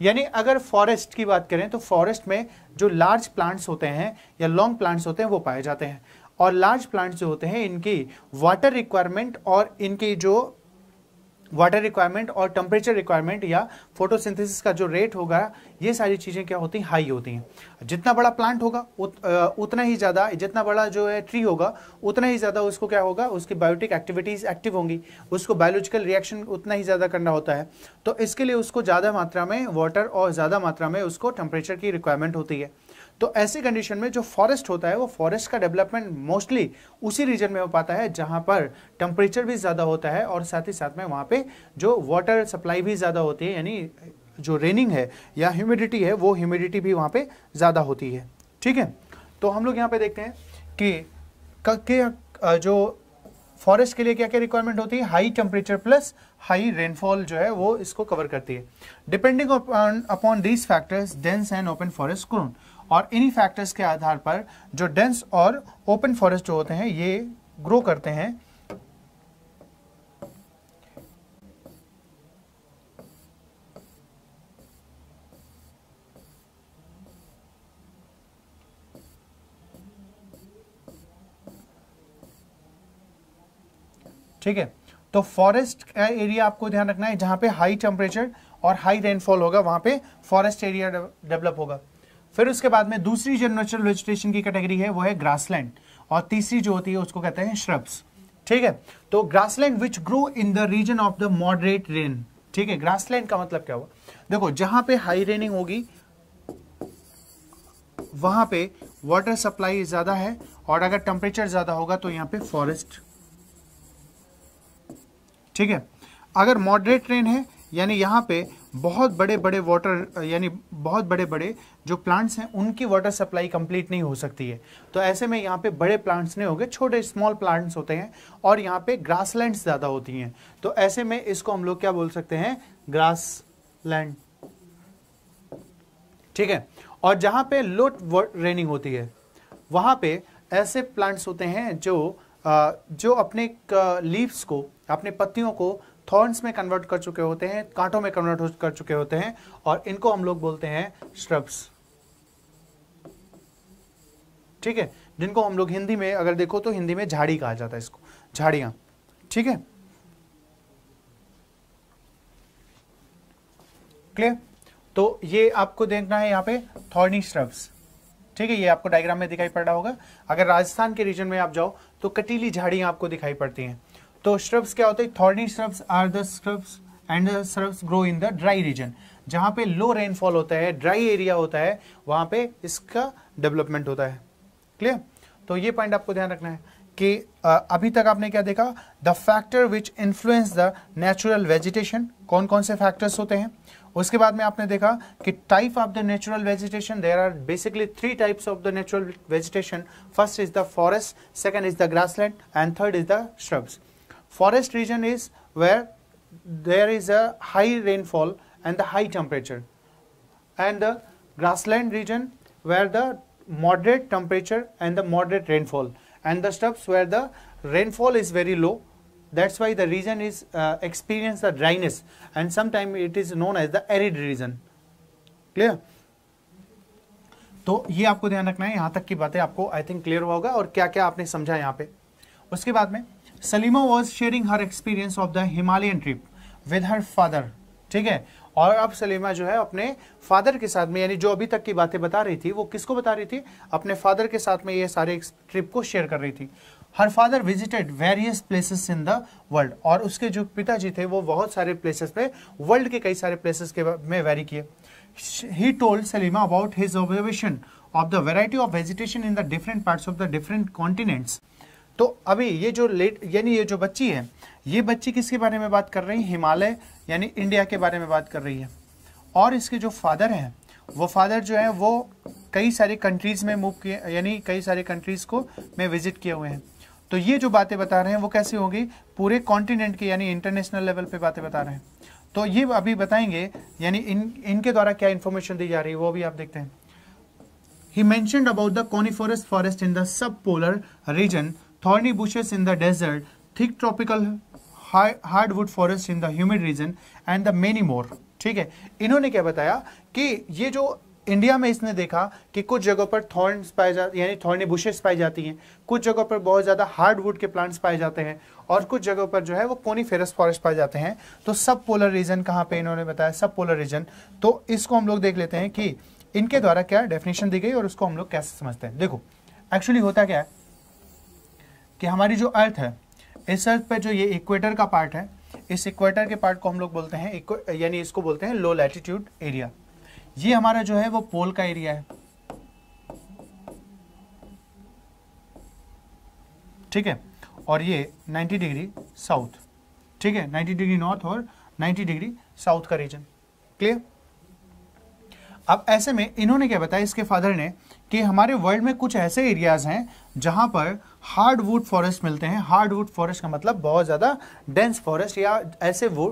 यानी अगर फॉरेस्ट की बात करें तो फॉरेस्ट में जो लार्ज प्लांट्स होते हैं या लॉन्ग प्लांट्स होते हैं वो पाए जाते हैं और लार्ज प्लांट्स जो होते हैं इनकी वाटर रिक्वायरमेंट और इनकी जो वाटर रिक्वायरमेंट और टेम्परेचर रिक्वायरमेंट या फोटोसिंथेसिस का जो रेट होगा ये सारी चीज़ें क्या होती हैं हाई होती हैं जितना बड़ा प्लांट होगा उत, उतना ही ज़्यादा जितना बड़ा जो है ट्री होगा उतना ही ज़्यादा उसको क्या होगा उसकी बायोटिक एक्टिविटीज़ एक्टिव होंगी उसको बायोलॉजिकल रिएक्शन उतना ही ज़्यादा करना होता है तो इसके लिए उसको ज़्यादा मात्रा में वाटर और ज़्यादा मात्रा में उसको टेम्परेचर की रिक्वायरमेंट होती है तो ऐसी कंडीशन में जो फॉरेस्ट होता है वो फॉरेस्ट का डेवलपमेंट मोस्टली उसी रीजन में हो पाता है जहाँ पर टेम्परेचर भी ज़्यादा होता है और साथ ही साथ में वहाँ पे जो वाटर सप्लाई भी ज़्यादा होती है यानी जो रेनिंग है या ह्यूमिडिटी है वो ह्यूमिडिटी भी वहाँ पे ज़्यादा होती है ठीक है तो हम लोग यहाँ पे देखते हैं कि के जो फॉरेस्ट के लिए क्या क्या रिक्वायरमेंट होती है high temperature plus high rainfall जो है वो इसको कवर करती है depending upon these factors dense and open forest क्रोन और इन्हीं फैक्टर्स के आधार पर जो डेंस और ओपन फॉरेस्ट जो होते हैं ये ग्रो करते हैं ठीक है तो फॉरेस्ट का एरिया आपको ध्यान रखना है जहां पे हाई टेम्परेचर और हाई रेनफॉल होगा वहां पे फॉरेस्ट एरिया डेवलप होगा फिर उसके बाद में दूसरी जो नेचुरल वेजिटेशन की कैटेगरी है वो है ग्रासलैंड और तीसरी जो होती है उसको कहते हैं श्रब्स ठीक है तो grassland which grow in the region of the moderate rain ठीक है ग्रासलैंड का मतलब क्या हुआ देखो जहां पे हाई रेनिंग होगी वहां पे वाटर सप्लाई ज्यादा है और अगर टेम्परेचर ज्यादा होगा तो यहां पे फॉरेस्ट ठीक है अगर मॉडरेट रेन है यानी यहां पे बहुत बड़े बड़े वाटर यानी बहुत बड़े बड़े जो प्लांट्स हैं उनकी वाटर सप्लाई कंप्लीट नहीं हो सकती है तो ऐसे में यहाँ पे बड़े प्लांट्स नहीं होंगे छोटे स्मॉल प्लांट्स होते हैं और यहाँ पे ग्रासलैंड्स ज़्यादा होती हैं तो ऐसे में इसको हम लोग क्या बोल सकते हैं ग्रास ठीक है और जहाँ पे लो रेनिंग होती है वहाँ पे ऐसे प्लांट्स होते हैं जो जो अपने लीव्स को अपने पत्तियों को थॉर्न्स में कन्वर्ट कर चुके होते हैं कांटों में कन्वर्ट कर चुके होते हैं और इनको हम लोग बोलते हैं श्रब्स ठीक है जिनको हम लोग हिंदी में अगर देखो तो हिंदी में झाड़ी कहा जाता है इसको झाड़िया ठीक है क्लियर तो ये आपको देखना है यहाँ पे थॉर्नी श्रब्स ठीक है ये आपको डायग्राम में दिखाई पड़ रहा होगा अगर राजस्थान के रीजन में आप जाओ तो कटीली झाड़ियां आपको दिखाई पड़ती हैं तो श्रब्स क्या होते हैं thorny shrubs are the shrubs and the shrubs grow in the dry region जहाँ पे लो रेनफॉल होता है ड्राई एरिया होता है वहाँ पे इसका डेवलपमेंट होता है क्लियर तो ये पॉइंट आपको ध्यान रखना है कि अभी तक आपने क्या देखा the factor which influence the natural vegetation कौन कौन से फैक्टर्स होते हैं उसके बाद में आपने देखा कि type of the natural vegetation there are basically three types of the natural vegetation first is the forest second is the grassland and third is the shrubs Forest region is where there is a high rainfall and the high temperature and the grassland region where the moderate temperature and the moderate rainfall and the steppes where the rainfall is very low that's why the region is uh, experience the dryness and sometime it is known as the arid region clear तो ये आपको ध्यान रखना है यहाँ तक की बातें आपको आई थिंक क्लियर हुआ होगा और क्या क्या आपने समझा यहाँ पे उसके बाद में Salima was sharing her experience of the Himalayan trip with her father ठीक है और अब सलीमा जो है अपने फादर के साथ में यानी जो अभी तक की बातें बता रही थी वो किसको बता रही थी अपने फादर के साथ में ये सारे ट्रिप को शेयर कर रही थी her father visited various places in the world और उसके जो पिताजी थे वो बहुत सारे प्लेसेस पे वर्ल्ड के कई सारे प्लेसेस के में वेरी किए he told Salima about his observation of the variety of vegetation in the different parts of the different continents तो अभी ये जो लेट यानी ये जो बच्ची है ये बच्ची किसके बारे में बात कर रही है हिमालय यानी इंडिया के बारे में बात कर रही है और इसके जो फादर हैं वो फादर जो है वो कई सारी कंट्रीज़ में मूव किए यानी कई सारे कंट्रीज़ को में विजिट किए हुए हैं तो ये जो बातें बता रहे हैं वो कैसे होगी पूरे कॉन्टिनेंट की यानी इंटरनेशनल लेवल पर बातें बता रहे हैं तो ये अभी बताएंगे यानी इन इनके द्वारा क्या इन्फॉर्मेशन दी जा रही है वो भी आप देखते हैं he mentioned about the coniferous forest in the sub polar region thorny bushes in the desert, thick tropical hardwood forest in the humid region and the many more. ठीक है इन्होंने क्या बताया कि ये जो इंडिया में इसने देखा कि कुछ जगहों पर थॉर्न्स पाए जाते यानी थॉर्नी बुशेस पाई जाती हैं कुछ जगहों पर बहुत ज़्यादा हार्डवुड के प्लांट्स पाए जाते हैं और कुछ जगहों पर जो है वो कोनी फेरस फॉरेस्ट पाए जाते हैं तो सब पोलर रीजन कहाँ पे इन्होंने बताया सब पोलर रीजन तो इसको हम लोग देख लेते हैं कि इनके द्वारा क्या डेफिनेशन दी गई और उसको हम लोग कैसे समझते हैं देखो एक्चुअली होता क्या है कि हमारी जो अर्थ है इस अर्थ पे जो ये इक्वेटर का पार्ट है इस इक्वेटर के पार्ट को हम लोग बोलते हैं यानी इसको बोलते हैं लो लैटिट्यूड एरिया ये हमारा जो है वो पोल का एरिया है ठीक है और ये 90 डिग्री साउथ ठीक है 90 डिग्री नॉर्थ और 90 डिग्री साउथ का रीजन क्लियर अब ऐसे में इन्होंने क्या बताया इसके फादर ने कि हमारे वर्ल्ड में कुछ ऐसे एरियाज हैं जहां पर हार्डवुड फॉरेस्ट मिलते हैं हार्डवुड फॉरेस्ट का मतलब बहुत ज़्यादा डेंस फॉरेस्ट या ऐसे वो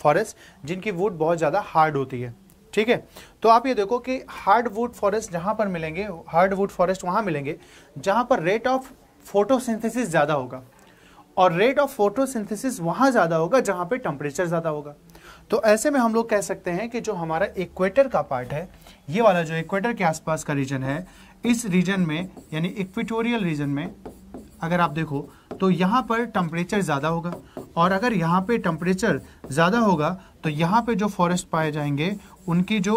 फॉरेस्ट जिनकी वुड बहुत ज़्यादा हार्ड होती है ठीक है तो आप ये देखो कि हार्डवुड फॉरेस्ट जहाँ पर मिलेंगे हार्डवुड फॉरेस्ट वहाँ मिलेंगे जहाँ पर रेट ऑफ फोटोसिंथेसिस ज़्यादा होगा और रेट ऑफ फोटोसिंथेसिस वहाँ ज़्यादा होगा जहाँ पर टेम्परेचर ज़्यादा होगा तो ऐसे में हम लोग कह सकते हैं कि जो हमारा इक्वेटर का पार्ट है ये वाला जो इक्वेटर के आसपास का रीजन है इस रीजन में यानी इक्विटोरियल रीजन में अगर आप देखो तो यहाँ पर टम्परेचर ज़्यादा होगा और अगर यहाँ पे टम्परेचर ज़्यादा होगा तो यहाँ पे जो फॉरेस्ट पाए जाएंगे उनकी जो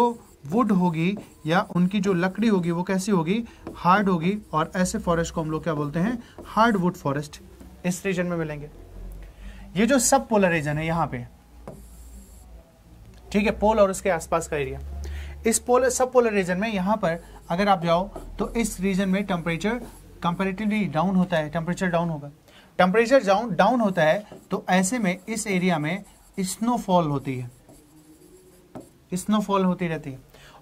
वुड होगी या उनकी जो लकड़ी होगी वो कैसी होगी हार्ड होगी और ऐसे फॉरेस्ट को हम लोग क्या बोलते हैं हार्ड वुड फॉरेस्ट इस रीजन में मिलेंगे ये जो सब पोलर रीजन है यहाँ पे ठीक है पोल और उसके आसपास का एरिया इस पोलर सब पोलर रीजन में यहाँ पर अगर आप जाओ तो इस रीजन में टेम्परेचर कंपेरेटिवली डाउन होता है टेम्परेचर डाउन होगा टेम्परेचर डाउन डाउन होता है तो ऐसे में इस एरिया में स्नोफॉल होती है स्नोफॉल होती रहती है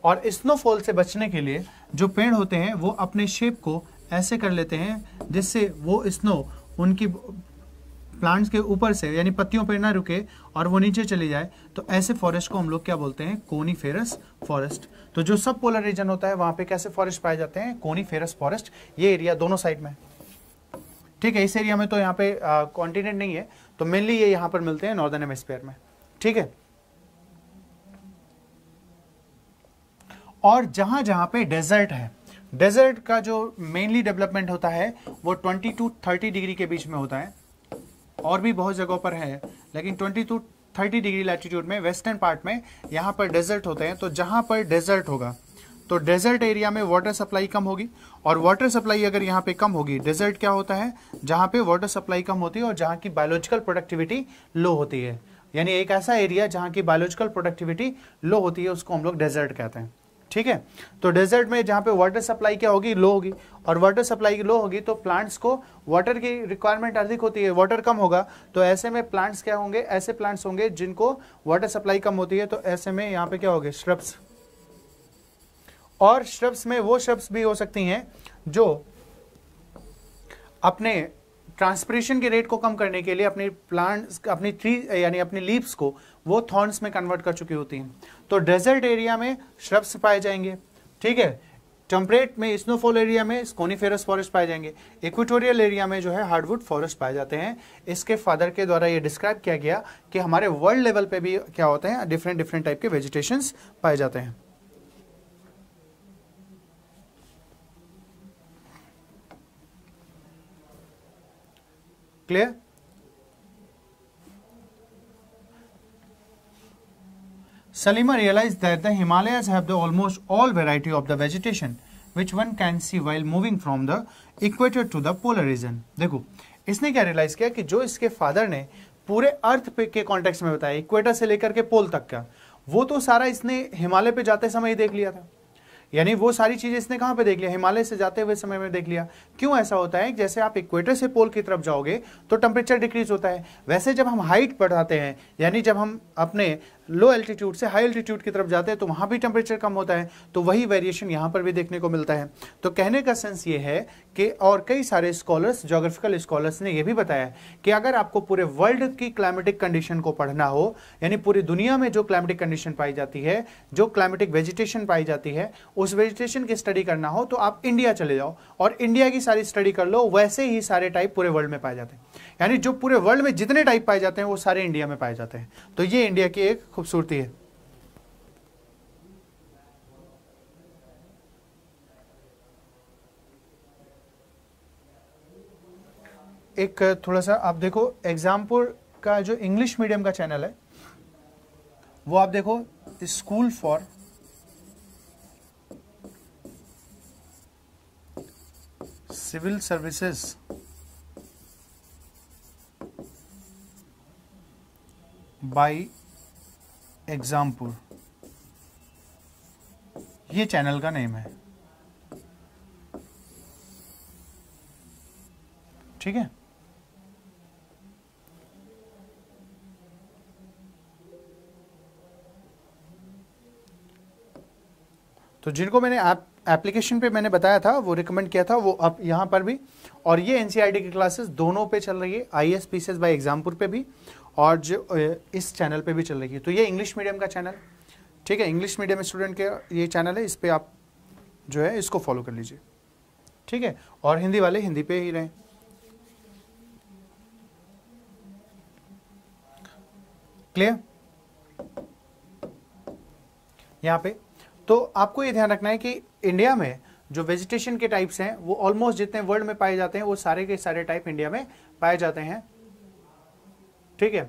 और स्नोफॉल से बचने के लिए जो पेड़ होते हैं वो अपने शेप को ऐसे कर लेते हैं जिससे वो स्नो उनकी प्लांट्स के ऊपर से यानी पत्तियों पर ना रुके और वो नीचे चली जाए तो ऐसे फॉरेस्ट को हम लोग क्या बोलते हैं कोनीफेरस फॉरेस्ट तो जो सब पोलर रीजन होता है वहां पे कैसे फॉरेस्ट पाए जाते हैं कोनीफेरस फॉरेस्ट ये एरिया दोनों साइड में ठीक है इस एरिया में तो यहाँ पे कॉन्टिनेंट नहीं है तो मेनली ये यहाँ पर मिलते हैं नॉर्दर्न एमस्पेयर में ठीक है और जहां जहां पे डेजर्ट है डेजर्ट का जो मेनली डेवलपमेंट होता है वो 20 टू 30 डिग्री के बीच में होता है और भी बहुत जगहों पर हैं लेकिन 22 टू 30 डिग्री लैटीट्यूड में वेस्टर्न पार्ट में यहाँ पर डेजर्ट होते हैं तो जहाँ पर डेजर्ट होगा तो डेजर्ट एरिया में वाटर सप्लाई कम होगी और वाटर सप्लाई अगर यहाँ पे कम होगी डेजर्ट क्या होता है जहाँ पे वाटर सप्लाई कम होती है और जहाँ की बायोलॉजिकल प्रोडक्टिविटी लो होती है यानी एक ऐसा एरिया जहाँ की बायोलॉजिकल प्रोडक्टिविटी लो होती है उसको हम लोग डेजर्ट कहते हैं ठीक है तो डेजर्ट में जहाँ पे वाटर सप्लाई क्या होगी लो होगी और वाटर सप्लाई लो होगी तो प्लांट्स को वाटर की रिक्वायरमेंट अधिक होती है वाटर कम होगा तो ऐसे में प्लांट्स क्या होंगे ऐसे प्लांट्स होंगे जिनको वाटर सप्लाई कम होती है तो ऐसे में यहाँ पे क्या होंगे श्रब्स और श्रब्स में वो श्रब्स भी हो सकती हैं जो अपने ट्रांसपरेशन के रेट को कम करने के लिए अपने प्लांट्स अपनी ट्री यानी अपने लीव्स को वो थॉर्न्स में कन्वर्ट कर चुकी होती हैं तो डेजर्ट एरिया में श्रब्स पाए जाएंगे ठीक है टम्परेट में स्नोफॉल एरिया में स्कोनीफेरस फॉरेस्ट पाए जाएंगे इक्विटोरियल एरिया में जो है हार्डवुड फॉरेस्ट पाए जाते हैं इसके फादर के द्वारा ये डिस्क्राइब किया गया कि हमारे वर्ल्ड लेवल पे भी क्या होते हैं डिफरेंट डिफरेंट टाइप के वेजिटेशन पाए जाते हैं clear Salima realized that the Himalayas have the almost all variety of the vegetation which one can see while moving from the equator to the polar region. देखो इसने क्या realise किया कि जो इसके फादर ने पूरे अर्थ पे के कॉन्टेक्स में बताया इक्वेटर से लेकर के पोल तक का वो तो सारा इसने हिमालय पे जाते समय ही देख लिया था यानी वो सारी चीज़ें इसने कहाँ पे देख लिया हिमालय से जाते हुए समय में देख लिया क्यों ऐसा होता है जैसे आप इक्वेटर से पोल की तरफ जाओगे तो टेम्परेचर डिक्रीज होता है वैसे जब हम हाइट बढ़ाते हैं यानी जब हम अपने लो एल्टीट्यूड से हाई एल्टीट्यूड की तरफ जाते हैं तो वहाँ भी टेम्परेचर कम होता है तो वही वेरिएशन यहाँ पर भी देखने को मिलता है तो कहने का सेंस ये है कि और कई सारे स्कॉलर्स जोग्राफिकल स्कॉलर्स ने यह भी बताया कि अगर आपको पूरे वर्ल्ड की क्लाइमेटिक कंडीशन को पढ़ना हो यानी पूरी दुनिया में जो क्लाइमेटिक कंडीशन पाई जाती है जो क्लाइमेटिक वेजिटेशन पाई जाती है उस वेजिटेशन की स्टडी करना हो तो आप इंडिया चले जाओ और इंडिया की सारी स्टडी कर लो वैसे ही सारे टाइप पूरे वर्ल्ड में पाए जाते हैं यानी जो पूरे वर्ल्ड में जितने टाइप पाए जाते हैं वो सारे इंडिया में पाए जाते हैं तो ये इंडिया की एक खूबसूरती है एक थोड़ा सा आप देखो एग्जामपुर का जो इंग्लिश मीडियम का चैनल है वो आप देखो school for civil services by Exampur ये चैनल का नेम है ठीक है तो जिनको मैंने एप्लीकेशन पे मैंने बताया था वो रिकमेंड किया था वो अब यहाँ पर भी और ये एनसीईआरटी की क्लासेस दोनों पे चल रही है I S P by Exampur पे भी और जो इस चैनल पे भी चल रही है तो ये इंग्लिश मीडियम का चैनल ठीक है इंग्लिश मीडियम स्टूडेंट के ये चैनल है इस पर आप जो है इसको फॉलो कर लीजिए ठीक है और हिंदी वाले हिंदी पे ही रहें क्लियर यहाँ पे तो आपको ये ध्यान रखना है कि इंडिया में जो वेजिटेशन के टाइप्स हैं वो ऑलमोस्ट जितने वर्ल्ड में पाए जाते हैं वो सारे के सारे टाइप इंडिया में पाए जाते हैं ठीक है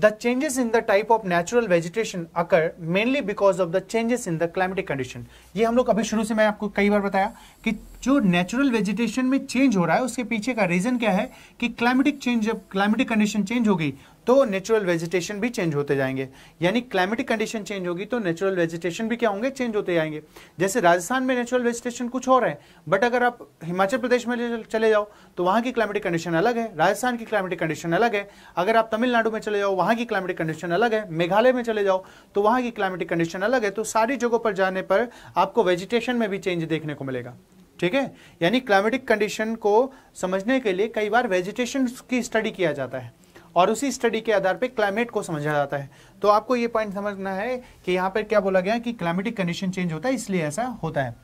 the changes in the type of natural vegetation occur mainly because of the changes in the climatic condition ये हम लोग अभी शुरू से मैं आपको कई बार बताया कि जो नेचुरल वेजिटेशन में चेंज हो रहा है उसके पीछे का रीजन क्या है कि क्लाइमेटिक चेंज जब क्लाइमेटिक कंडीशन चेंज हो गई तो नेचुरल वेजिटेशन भी चेंज होते जाएंगे यानी क्लाइमेटिक कंडीशन चेंज होगी तो नेचुरल वेजिटेशन भी क्या होंगे चेंज होते जाएंगे जैसे राजस्थान में नेचुरल वेजिटेशन कुछ और है बट अगर आप हिमाचल प्रदेश में चले जाओ तो वहां की क्लाइमेटिक कंडीशन अलग है राजस्थान की क्लाइमेटिक कंडीशन अलग है अगर आप तमिलनाडु में चले जाओ वहां की क्लाइमेटिक कंडीशन अलग है मेघालय में चले जाओ तो वहां की क्लाइमेटिक कंडीशन अलग है तो सारी जगहों पर जाने पर आपको वेजिटेशन में भी चेंज देखने को मिलेगा ठीक है यानी क्लाइमेटिक कंडीशन को समझने के लिए कई बार वेजिटेशन की स्टडी किया जाता है और उसी स्टडी के आधार पे क्लाइमेट को समझा जाता है तो आपको ये पॉइंट समझना है कि यहाँ पर क्या बोला गया कि क्लाइमेटिक कंडीशन चेंज होता है इसलिए ऐसा होता है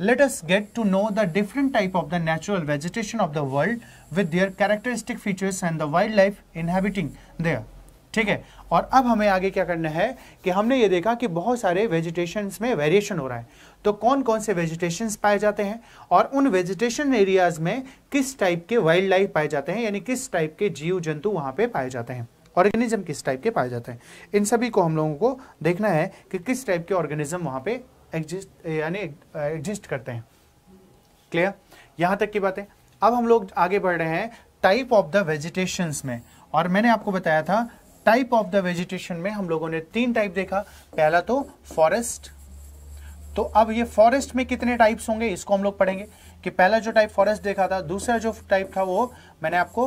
let us get to know the different type of the natural vegetation of the world with their characteristic features and the wildlife inhabiting there ठीक है और अब हमें आगे क्या करना है कि हमने ये देखा कि बहुत सारे वेजिटेशंस में वेरिएशन हो रहा है तो कौन कौन से वेजिटेशन पाए जाते हैं और उन वेजिटेशन एरियाज में किस टाइप के वाइल्ड लाइफ पाए जाते हैं यानी किस टाइप के जीव जंतु वहाँ पे पाए जाते हैं ऑर्गेनिज्म किस टाइप के पाए जाते हैं इन सभी को हम लोगों को देखना है कि किस टाइप के ऑर्गेनिज्म वहाँ पे एग्जिस्ट यानी एग्जिस्ट करते हैं क्लियर यहाँ तक की बातें अब हम लोग आगे बढ़ रहे हैं टाइप ऑफ द वेजिटेशन में और मैंने आपको बताया था टाइप ऑफ द वेजिटेशन में हम लोगों ने तीन टाइप देखा पहला तो फॉरेस्ट तो अब ये फॉरेस्ट में कितने टाइप्स होंगे इसको हम लोग पढ़ेंगे कि पहला जो टाइप फॉरेस्ट देखा था दूसरा जो टाइप था वो मैंने आपको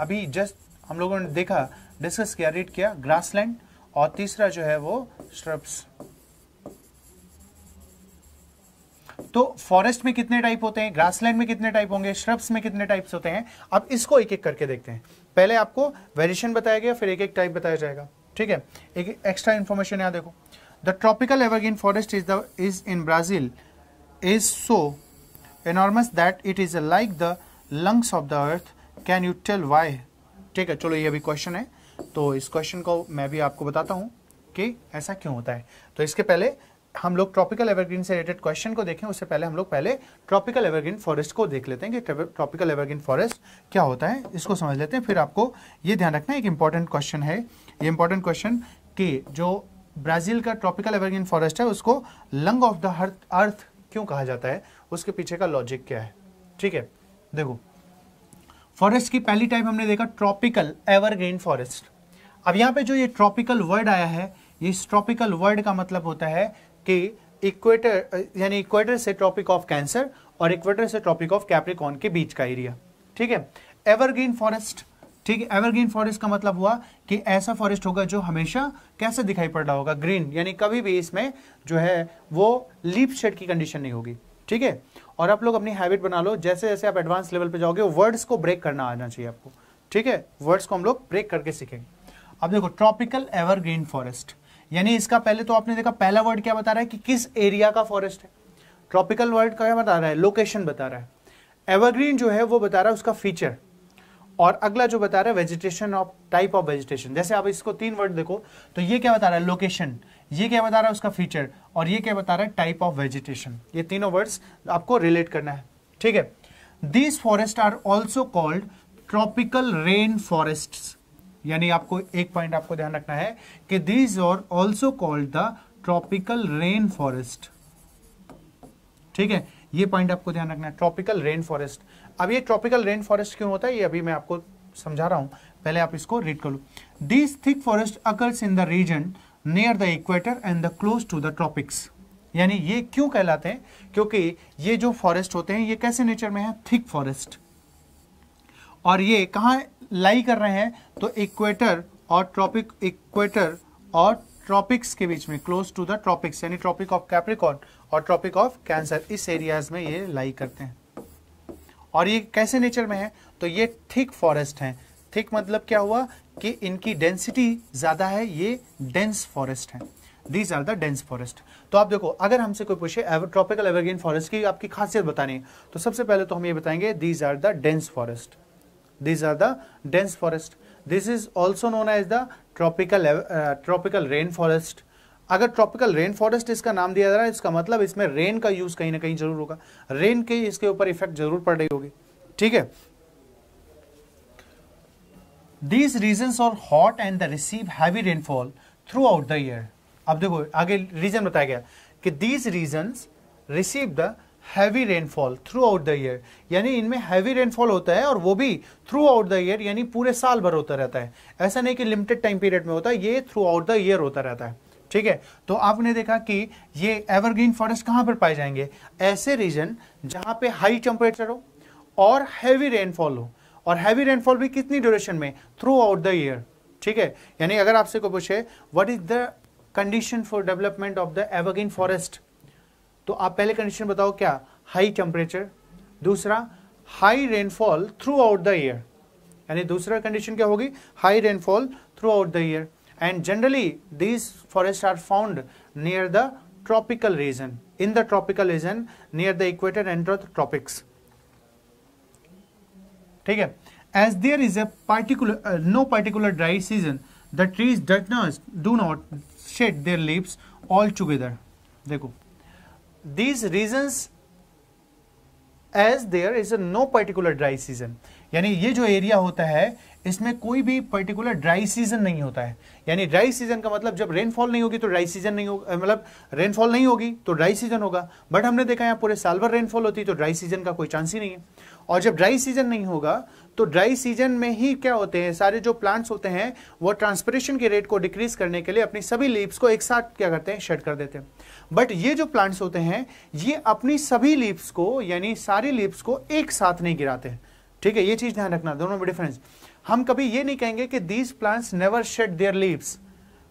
अभी जस्ट हम लोगों ने देखा डिस्कस किया रीड किया ग्रासलैंड और तीसरा जो है वो श्रब्स तो फॉरेस्ट में कितने टाइप होते हैं ग्रासलैंड में कितने टाइप होंगे श्रब्स में कितने टाइप्स होते हैं अब इसको एक एक करके देखते हैं पहले आपको वेरिएशन बताया गया फिर एक एक टाइप बताया जाएगा ठीक है एक एक्स्ट्रा इंफॉर्मेशन यहां देखो The tropical evergreen forest is, the, is in Brazil is so enormous that it is like the lungs of the earth. Can you tell why? ठीक है चलो ये अभी क्वेश्चन है तो इस क्वेश्चन को मैं भी आपको बताता हूँ कि ऐसा क्यों होता है तो इसके पहले हम लोग ट्रॉपिकल एवरग्रीन से रिलेटेड क्वेश्चन को देखें उससे पहले हम लोग पहले ट्रॉपिकल एवरग्रीन फॉरेस्ट को देख लेते हैं कि ट्रॉपिकल एवरग्रीन फॉरेस्ट क्या होता है इसको समझ लेते हैं फिर आपको ये ध्यान रखना एक इंपॉर्टेंट क्वेश्चन है ये इंपॉर्टेंट क्वेश्चन कि जो ब्राज़ील का ट्रॉपिकल एवरग्रीन फॉरेस्ट है उसको लंग ऑफ द अर्थ क्यों कहा जाता है उसके पीछे का लॉजिक क्या है ठीक है देखो फॉरेस्ट की पहली टाइप हमने देखा ट्रॉपिकल एवरग्रीन फॉरेस्ट अब यहाँ पे जो ये ट्रॉपिकल वर्ड आया है ये इस ट्रॉपिकल वर्ड का मतलब होता है कि इक्वेटर यानी इक्वेटर से ट्रॉपिक ऑफ कैंसर और इक्वेटर से ट्रॉपिक ऑफ कैप्रिकॉन के बीच का एरिया ठीक है एवरग्रीन फॉरेस्ट ठीक है एवरग्रीन फॉरेस्ट का मतलब हुआ कि ऐसा फॉरेस्ट होगा जो हमेशा कैसे दिखाई पड़ रहा होगा ग्रीन यानी कभी भी इसमें जो है वो लीप शेड की कंडीशन नहीं होगी ठीक है और आप लोग अपनी हैबिट बना लो जैसे जैसे आप एडवांस लेवल पे जाओगे वर्ड्स को ब्रेक करना आना चाहिए आपको ठीक है वर्ड्स को हम लोग ब्रेक करके सीखेंगे अब देखो ट्रॉपिकल एवरग्रीन फॉरेस्ट यानी इसका पहले तो आपने देखा पहला वर्ड क्या बता रहा है कि किस एरिया का फॉरेस्ट है ट्रॉपिकल वर्ड क्या बता रहा है लोकेशन बता रहा है एवरग्रीन जो है वो बता रहा है उसका फीचर और अगला जो बता रहा है vegetation of type of vegetation जैसे आप इसको तीन वर्ड देखो तो ये क्या बता रहा है लोकेशन ये क्या बता रहा है उसका फीचर और ये क्या बता रहा है टाइप ऑफ वेजिटेशन ये तीनों वर्ड्स आपको रिलेट करना है ठीक है these forest are also called tropical rain forest यानी आपको एक पॉइंट आपको ध्यान रखना है कि these are also called the tropical rain forest ठीक है ये पॉइंट आपको ध्यान रखना है ट्रॉपिकल रेन फॉरेस्ट अब ये ट्रॉपिकल रेन फॉरेस्ट क्यों होता है ये अभी मैं आपको समझा रहा हूँ पहले आप इसको रीड कर लो this thick forest occurs in the region near the equator and the close to the tropics यानी ये क्यों कहलाते हैं क्योंकि ये जो फॉरेस्ट होते हैं ये कैसे नेचर में है थिक फॉरेस्ट और ये कहाँ लाई कर रहे हैं तो इक्वेटर और ट्रॉपिक इक्वेटर और ट्रॉपिक्स के बीच में क्लोज टू द ट्रॉपिक्स यानी ट्रॉपिक ऑफ कैप्रिकॉन और ट्रॉपिक ऑफ कैंसर इस एरियाज में ये लाई करते हैं और ये कैसे नेचर में है तो ये थिक फॉरेस्ट हैं थिक मतलब क्या हुआ कि इनकी डेंसिटी ज़्यादा है ये डेंस फॉरेस्ट हैं these are the dense forest तो आप देखो अगर हमसे कोई पूछे ट्रॉपिकल एवरग्रीन फॉरेस्ट की आपकी खासियत बतानी है तो सबसे पहले तो हम ये बताएंगे these are the dense forest these are the dense forest this is also known as the tropical tropical rain forest अगर ट्रॉपिकल रेन फॉरेस्ट इसका नाम दिया जा रहा है इसका मतलब इसमें रेन का यूज कहीं ना कहीं जरूर होगा रेन के इसके ऊपर इफेक्ट जरूर पड़ रही होगी ठीक है these region are hot and the receive heavy rainfall throughout the year अब देखो आगे रीजन बताया गया कि these region receive the heavy rainfall throughout the year यानी इनमें हैवी रेनफॉल होता है और वो भी थ्रू आउट द ईयर यानी पूरे साल भर होता रहता है ऐसा नहीं कि लिमिटेड टाइम पीरियड में होता है ये थ्रू आउट द ईयर होता रहता है ठीक है तो आपने देखा कि ये एवरग्रीन फॉरेस्ट कहां पर पाए जाएंगे ऐसे रीजन जहां पे हाई टेम्परेचर हो और हैवी रेनफॉल हो और हैवी रेनफॉल भी कितनी ड्यूरेशन में थ्रू आउट द ईयर ठीक है यानी अगर आपसे कोई पूछे what is the condition for development of the evergreen forest तो आप पहले कंडीशन बताओ क्या हाई टेम्परेचर दूसरा high rainfall throughout the year यानी दूसरा कंडीशन क्या होगी high rainfall throughout the year and generally these forests are found near the tropical region in the tropical region near the equator and the tropics Okay, as there is a particular uh, no particular dry season the trees not do not shed their leaves all together देखो these reasons as there is a no particular dry season यानी ये जो area होता है इसमें कोई भी particular dry season नहीं होता है यानी ड्राई सीजन का मतलब जब रेनफॉल नहीं होगी तो ड्राई सीजन नहीं होगा मतलब रेनफॉल नहीं होगी तो ड्राई सीजन होगा बट हमने देखा यहाँ पूरे साल भर रेनफॉल होती है तो ड्राई सीजन का कोई चांस ही नहीं है और जब ड्राई सीजन नहीं होगा तो ड्राई सीजन में ही क्या होते हैं सारे जो प्लांट्स होते हैं वो ट्रांसपोरेशन के रेट को डिक्रीज करने के लिए अपनी सभी लीव्स को एक साथ क्या करते हैं शेड कर देते हैं बट ये जो प्लांट्स होते हैं ये अपनी सभी लीव्स को यानी सारी लीव्स को एक साथ नहीं गिराते हैं ठीक है ये चीज ध्यान रखना दोनों में डिफरेंस हम कभी ये नहीं कहेंगे कि these plants never shed their leaves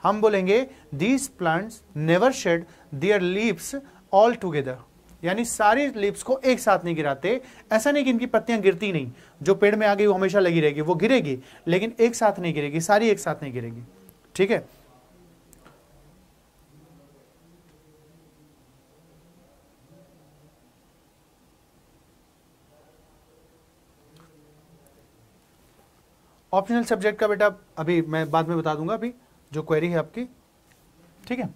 हम बोलेंगे these plants never shed their leaves all together यानी सारी लीव्स को एक साथ नहीं गिराते ऐसा नहीं कि इनकी पत्तियां गिरती नहीं जो पेड़ में आ गई वो हमेशा लगी रहेगी वो गिरेगी लेकिन एक साथ नहीं गिरेगी सारी एक साथ नहीं गिरेगी ठीक है ऑप्शनल सब्जेक्ट का बेटा अभी मैं बाद में बता दूंगा अभी जो क्वेरी है आपकी ठीक है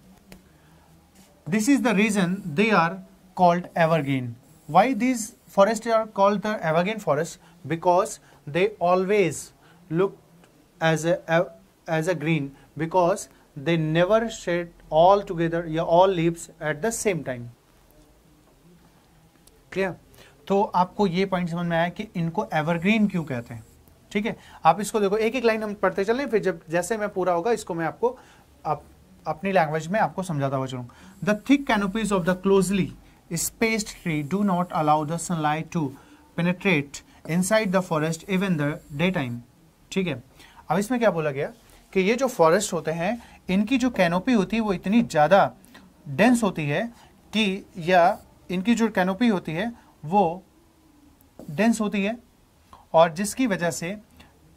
this is the reason they are called evergreen why these forest are called the evergreen forest because they always look as as a green because they never shed all together या all leaves at the same time clear तो आपको ये point समझ में आया कि इनको evergreen क्यों कहते हैं ठीक है आप इसको देखो एक एक लाइन हम पढ़ते चले फिर जब जैसे मैं पूरा होगा इसको मैं आपको आप अपनी लैंग्वेज में आपको समझाता हुआ चलूँगा the thick canopies of the closely not allow do not to penetrate inside the forest even forest the day time ठीक है अब इसमें क्या बोला गया कि ये जो फॉरेस्ट होते हैं इनकी जो कैनोपी होती है वो इतनी ज़्यादा डेंस होती है कि या इनकी जो कैनोपी होती है वो डेंस होती है और जिसकी वजह से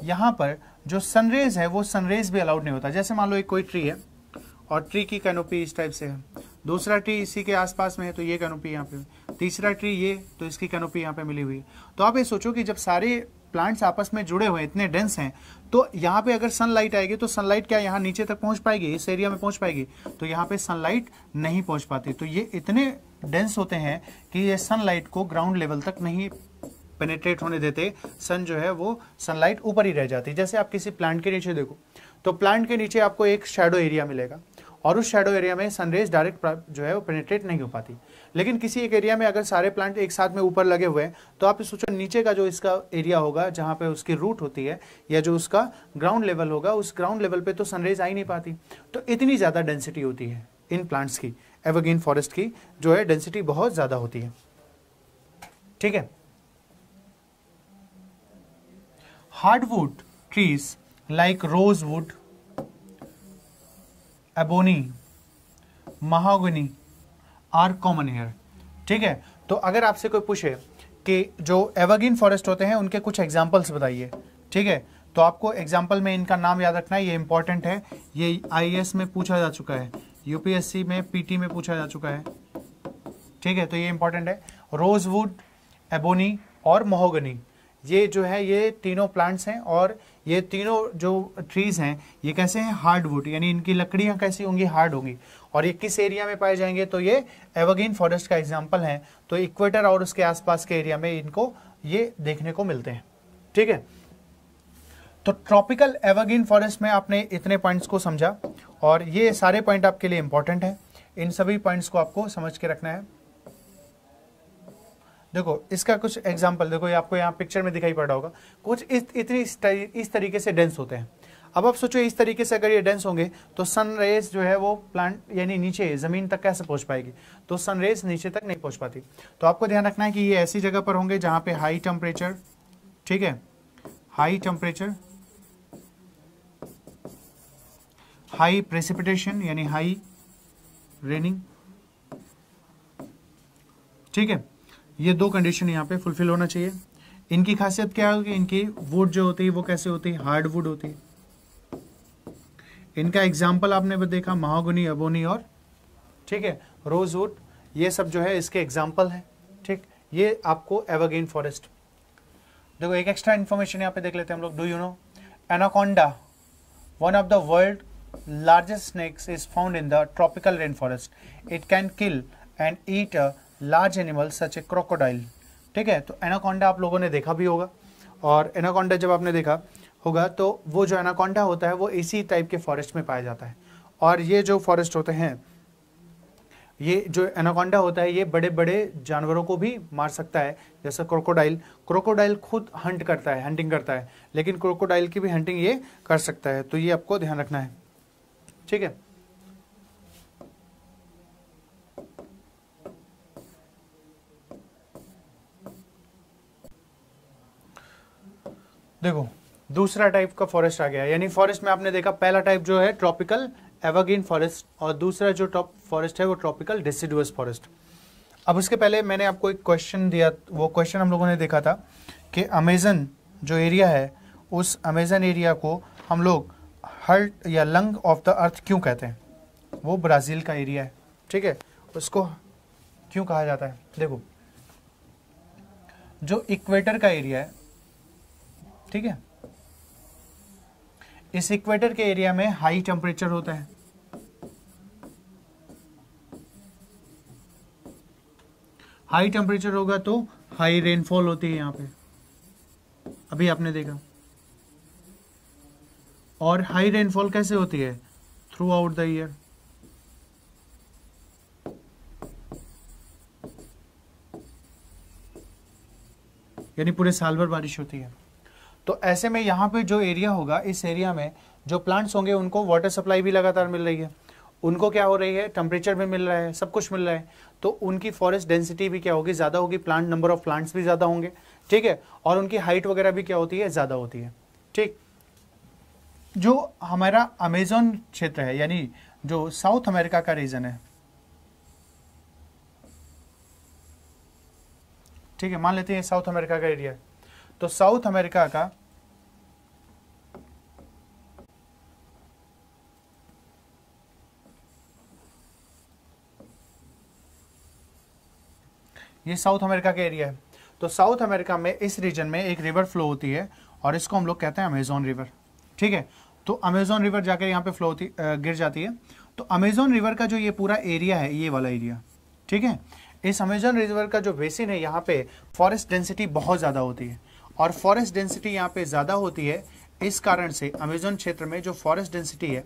यहाँ पर जो सनरेज है वो सनरेज भी अलाउड नहीं होता जैसे मान लो एक कोई ट्री है और ट्री की कैनोपी इस टाइप से है दूसरा ट्री इसी के आसपास में है तो ये कैनोपी यहाँ पे तीसरा ट्री ये तो इसकी कैनोपी यहाँ पे मिली हुई है तो आप ये सोचो कि जब सारे प्लांट्स आपस में जुड़े हुए हैं इतने डेंस हैं तो यहाँ पे अगर सनलाइट आएगी तो सनलाइट क्या यहाँ नीचे तक पहुँच पाएगी इस एरिया में पहुँच पाएगी तो यहाँ पे सनलाइट नहीं पहुँच पाती तो ये इतने डेंस होते हैं कि ये सनलाइट को ग्राउंड लेवल तक नहीं पेनेट्रेट होने देते सन जो है वो सनलाइट ऊपर ही रह जाती है जैसे आप किसी प्लांट के नीचे देखो तो प्लांट के नीचे आपको एक शेडो एरिया मिलेगा और उस शेडो एरिया में सनरेज डायरेक्ट जो है वो पेनेट्रेट नहीं हो पाती लेकिन किसी एक एरिया में अगर सारे प्लांट एक साथ में ऊपर लगे हुए हैं तो आप सोचो नीचे का जो इसका एरिया होगा जहाँ पे उसकी रूट होती है या जो उसका ग्राउंड लेवल होगा उस ग्राउंड लेवल पे तो सनरेज आ ही नहीं पाती तो इतनी ज़्यादा डेंसिटी होती है इन प्लांट्स की एवरग्रीन फॉरेस्ट की जो है डेंसिटी बहुत ज़्यादा होती है ठीक है hardwood trees like rosewood, ebony, mahogany are common here. ठीक है तो अगर आपसे कोई पूछे कि जो एवरग्रीन फॉरेस्ट होते हैं उनके कुछ एग्जाम्पल्स बताइए ठीक है तो आपको एग्जाम्पल में इनका नाम याद रखना है ये इंपॉर्टेंट है ये आईएएस में पूछा जा चुका है यूपीएससी में पीटी में पूछा जा चुका है ठीक है तो ये इंपॉर्टेंट है रोजवुड एबोनी और मोहोगनी ये जो है ये तीनों प्लांट्स हैं और ये तीनों जो ट्रीज हैं ये कैसे हैं हार्डवुड यानी इनकी लकड़ियां कैसी होंगी हार्ड होंगी और ये किस एरिया में पाए जाएंगे तो ये एवगेन फॉरेस्ट का एग्जाम्पल है तो इक्वेटर और उसके आसपास के एरिया में इनको ये देखने को मिलते हैं ठीक है तो ट्रॉपिकल एवरग्रीन फॉरेस्ट में आपने इतने पॉइंट्स को समझा और ये सारे पॉइंट आपके लिए इंपॉर्टेंट है इन सभी पॉइंट्स को आपको समझ के रखना है देखो इसका कुछ एग्जाम्पल देखो ये आपको यहाँ पिक्चर में दिखाई पड़ रहा होगा कुछ इस इतनी इस तरीके से डेंस होते हैं अब आप सोचो इस तरीके से अगर ये डेंस होंगे तो सन रेज जो है वो प्लांट यानी नीचे ज़मीन तक कैसे पहुंच पाएगी तो सन रेज नीचे तक नहीं पहुंच पाती तो आपको ध्यान रखना है कि ये ऐसी जगह पर होंगे जहां पे हाई टेम्परेचर ठीक है हाई टेम्परेचर हाई प्रेसिपिटेशन यानी हाई रेनिंग ठीक है ये दो कंडीशन यहाँ पे फुलफिल होना चाहिए इनकी खासियत क्या होगी इनकी वुड जो होती है वो कैसे होती है हार्ड वुड होती है इनका एग्जाम्पल आपने देखा महागुनी अबोनी और ठीक है रोज वुड ये सब जो है इसके एग्जाम्पल है ठीक ये आपको एवरग्रीन फॉरेस्ट देखो एक एक्स्ट्रा इन्फॉर्मेशन यहाँ पे देख लेते हैं हम लोग do you know anaconda one of the world largest snakes is found in the tropical rain forest it can kill and eat large animal such a crocodile ठीक है तो एनाकोंडा आप लोगों ने देखा भी होगा और एनाकोंडा जब आपने देखा होगा तो वो जो एनाकोंडा होता है वो इसी टाइप के फॉरेस्ट में पाया जाता है और ये जो फॉरेस्ट होते हैं ये जो एनाकोंडा होता है ये बड़े बड़े जानवरों को भी मार सकता है जैसा क्रोकोडाइल क्रोकोडाइल खुद हंट करता है हंटिंग करता है लेकिन क्रोकोडाइल की भी हंटिंग ये कर सकता है तो ये आपको ध्यान रखना है ठीक है देखो दूसरा टाइप का फॉरेस्ट आ गया यानी फॉरेस्ट में आपने देखा पहला टाइप जो है ट्रॉपिकल एवरग्रीन फॉरेस्ट और दूसरा जो टॉप फॉरेस्ट है वो ट्रॉपिकल डिसिडुअस फॉरेस्ट अब उसके पहले मैंने आपको एक क्वेश्चन दिया वो क्वेश्चन हम लोगों ने देखा था कि अमेजन जो एरिया है उस अमेजन एरिया को हम लोग हर्ट या लंग ऑफ द अर्थ क्यों कहते हैं वो ब्राज़ील का एरिया है ठीक है उसको क्यों कहा जाता है देखो जो इक्वेटर का एरिया है ठीक है इस इक्वेटर के एरिया में हाई टेम्परेचर होता है हाई टेम्परेचर होगा तो हाई रेनफॉल होती है यहां पे अभी आपने देखा और हाई रेनफॉल कैसे होती है थ्रू आउट द ईयर यानी पूरे साल भर बारिश होती है तो ऐसे में यहाँ पे जो एरिया होगा इस एरिया में जो प्लांट्स होंगे उनको वाटर सप्लाई भी लगातार मिल रही है उनको क्या हो रही है टेम्परेचर भी मिल रहा है सब कुछ मिल रहा है तो उनकी फॉरेस्ट डेंसिटी भी क्या होगी ज़्यादा होगी प्लांट नंबर ऑफ प्लांट्स भी ज़्यादा होंगे ठीक है और उनकी हाइट वगैरह भी क्या होती है ज़्यादा होती है ठीक जो हमारा अमेजोन क्षेत्र है यानी जो साउथ अमेरिका का रीजन है ठीक है मान लेते हैं साउथ अमेरिका का एरिया तो साउथ अमेरिका का ये साउथ अमेरिका का एरिया है तो साउथ अमेरिका में इस रीजन में एक रिवर फ्लो होती है और इसको हम लोग कहते हैं अमेजोन रिवर ठीक है तो अमेजोन रिवर जाकर यहाँ पे फ्लो होती गिर जाती है तो अमेजोन रिवर का जो ये पूरा एरिया है ये वाला एरिया ठीक है इस अमेजोन रिवर का जो बेसिन है यहाँ पे फॉरेस्ट डेंसिटी बहुत ज़्यादा होती है और फॉरेस्ट डेंसिटी यहाँ पे ज़्यादा होती है इस कारण से अमेजोन क्षेत्र में जो फॉरेस्ट डेंसिटी है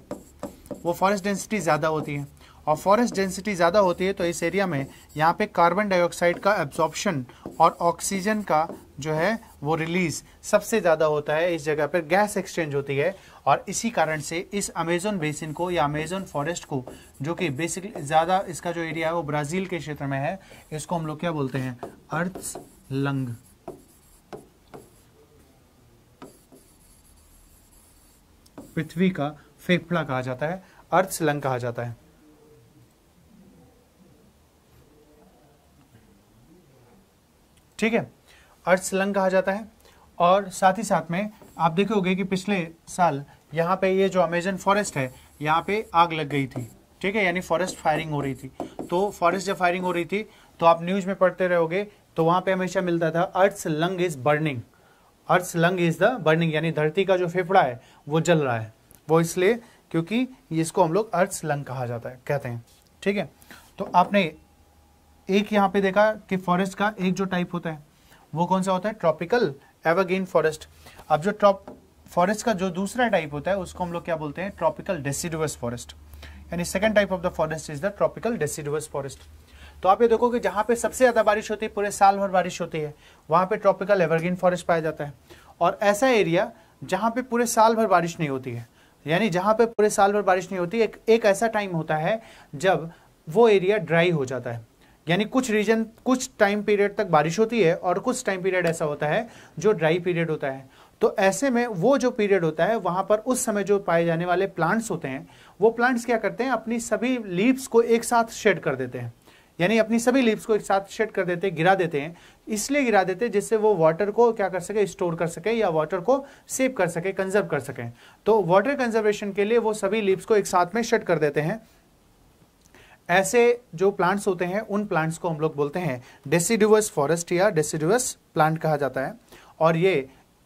वो फॉरेस्ट डेंसिटी ज़्यादा होती है और फॉरेस्ट डेंसिटी ज़्यादा होती है तो इस एरिया में यहाँ पे कार्बन डाइऑक्साइड का एब्जॉर्प्शन और ऑक्सीजन का जो है वो रिलीज सबसे ज़्यादा होता है इस जगह पर गैस एक्सचेंज होती है और इसी कारण से इस अमेजोन बेसिन को या अमेजोन फॉरेस्ट को जो कि बेसिकली ज़्यादा इसका जो एरिया है वो ब्राज़ील के क्षेत्र में है इसको हम लोग क्या बोलते हैं अर्थ लंग पृथ्वी का फेफड़ा कहा जाता है अर्थ लंग कहा जाता है ठीक है अर्थ स्लंग कहा जाता है और साथ ही साथ में आप देखोगे कि पिछले साल यहाँ पे ये जो अमेजन फॉरेस्ट है यहाँ पे आग लग गई थी ठीक है यानी फॉरेस्ट फायरिंग हो रही थी तो फॉरेस्ट जब फायरिंग हो रही थी तो आप न्यूज़ में पढ़ते रहोगे तो वहाँ पे हमेशा मिलता था earth lung is burning earth lung is the burning यानी धरती का जो फेफड़ा है वो जल रहा है वो इसलिए क्योंकि इसको हम लोग अर्थ लंग कहा जाता है कहते हैं ठीक है तो आपने एक यहाँ पे देखा कि फॉरेस्ट का एक जो टाइप होता है वो कौन सा होता है ट्रॉपिकल एवरग्रीन फॉरेस्ट अब जो ट्रॉप फॉरेस्ट का जो दूसरा टाइप होता है उसको हम लोग क्या बोलते हैं ट्रॉपिकल डेसिडुअस फॉरेस्ट यानी second type of the forest is the tropical deciduous forest तो आप ये देखो कि जहाँ पे सबसे ज़्यादा बारिश होती है पूरे साल भर बारिश होती है वहाँ पे ट्रॉपिकल एवरग्रीन फॉरेस्ट पाया जाता है और ऐसा एरिया जहाँ पे पूरे साल भर बारिश नहीं होती है यानी जहाँ पे पूरे साल भर बारिश नहीं होती एक एक ऐसा टाइम होता है जब वो एरिया ड्राई हो जाता है यानी कुछ रीजन कुछ टाइम पीरियड तक बारिश होती है और कुछ टाइम पीरियड ऐसा होता है जो ड्राई पीरियड होता है तो ऐसे में वो जो पीरियड होता है वहां पर उस समय जो पाए जाने वाले प्लांट्स होते हैं वो प्लांट्स क्या करते हैं अपनी सभी लीव्स को एक साथ शेड कर देते हैं यानी अपनी सभी लीव्स को एक साथ शेड कर देते हैं गिरा देते हैं इसलिए गिरा देते हैं जिससे वो वाटर को क्या कर सके स्टोर कर सके या वाटर को सेव कर सके कंजर्व कर सकें तो वाटर कंजर्वेशन के लिए वो सभी लीव्स को एक साथ में शेड कर देते हैं ऐसे जो प्लांट्स होते हैं उन प्लांट्स को हम लोग बोलते हैं डेसीडुअस फॉरेस्ट या डेसिडुअस प्लांट कहा जाता है और ये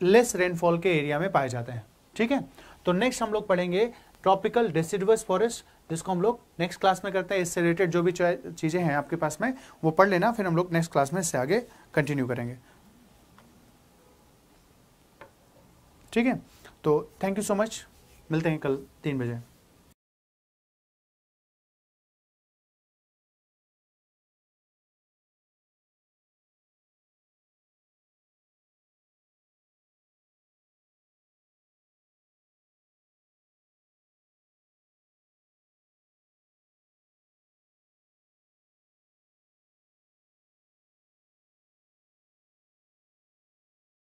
लेस रेनफॉल के एरिया में पाए जाते हैं ठीक है तो नेक्स्ट हम लोग पढ़ेंगे ट्रॉपिकल डेसिडुअस फॉरेस्ट जिसको हम लोग नेक्स्ट क्लास में करते हैं इससे रिलेटेड जो भी चीज़ें हैं आपके पास में वो पढ़ लेना फिर हम लोग नेक्स्ट क्लास में इससे आगे कंटिन्यू करेंगे ठीक है तो थैंक यू सो मच मिलते हैं कल तीन बजे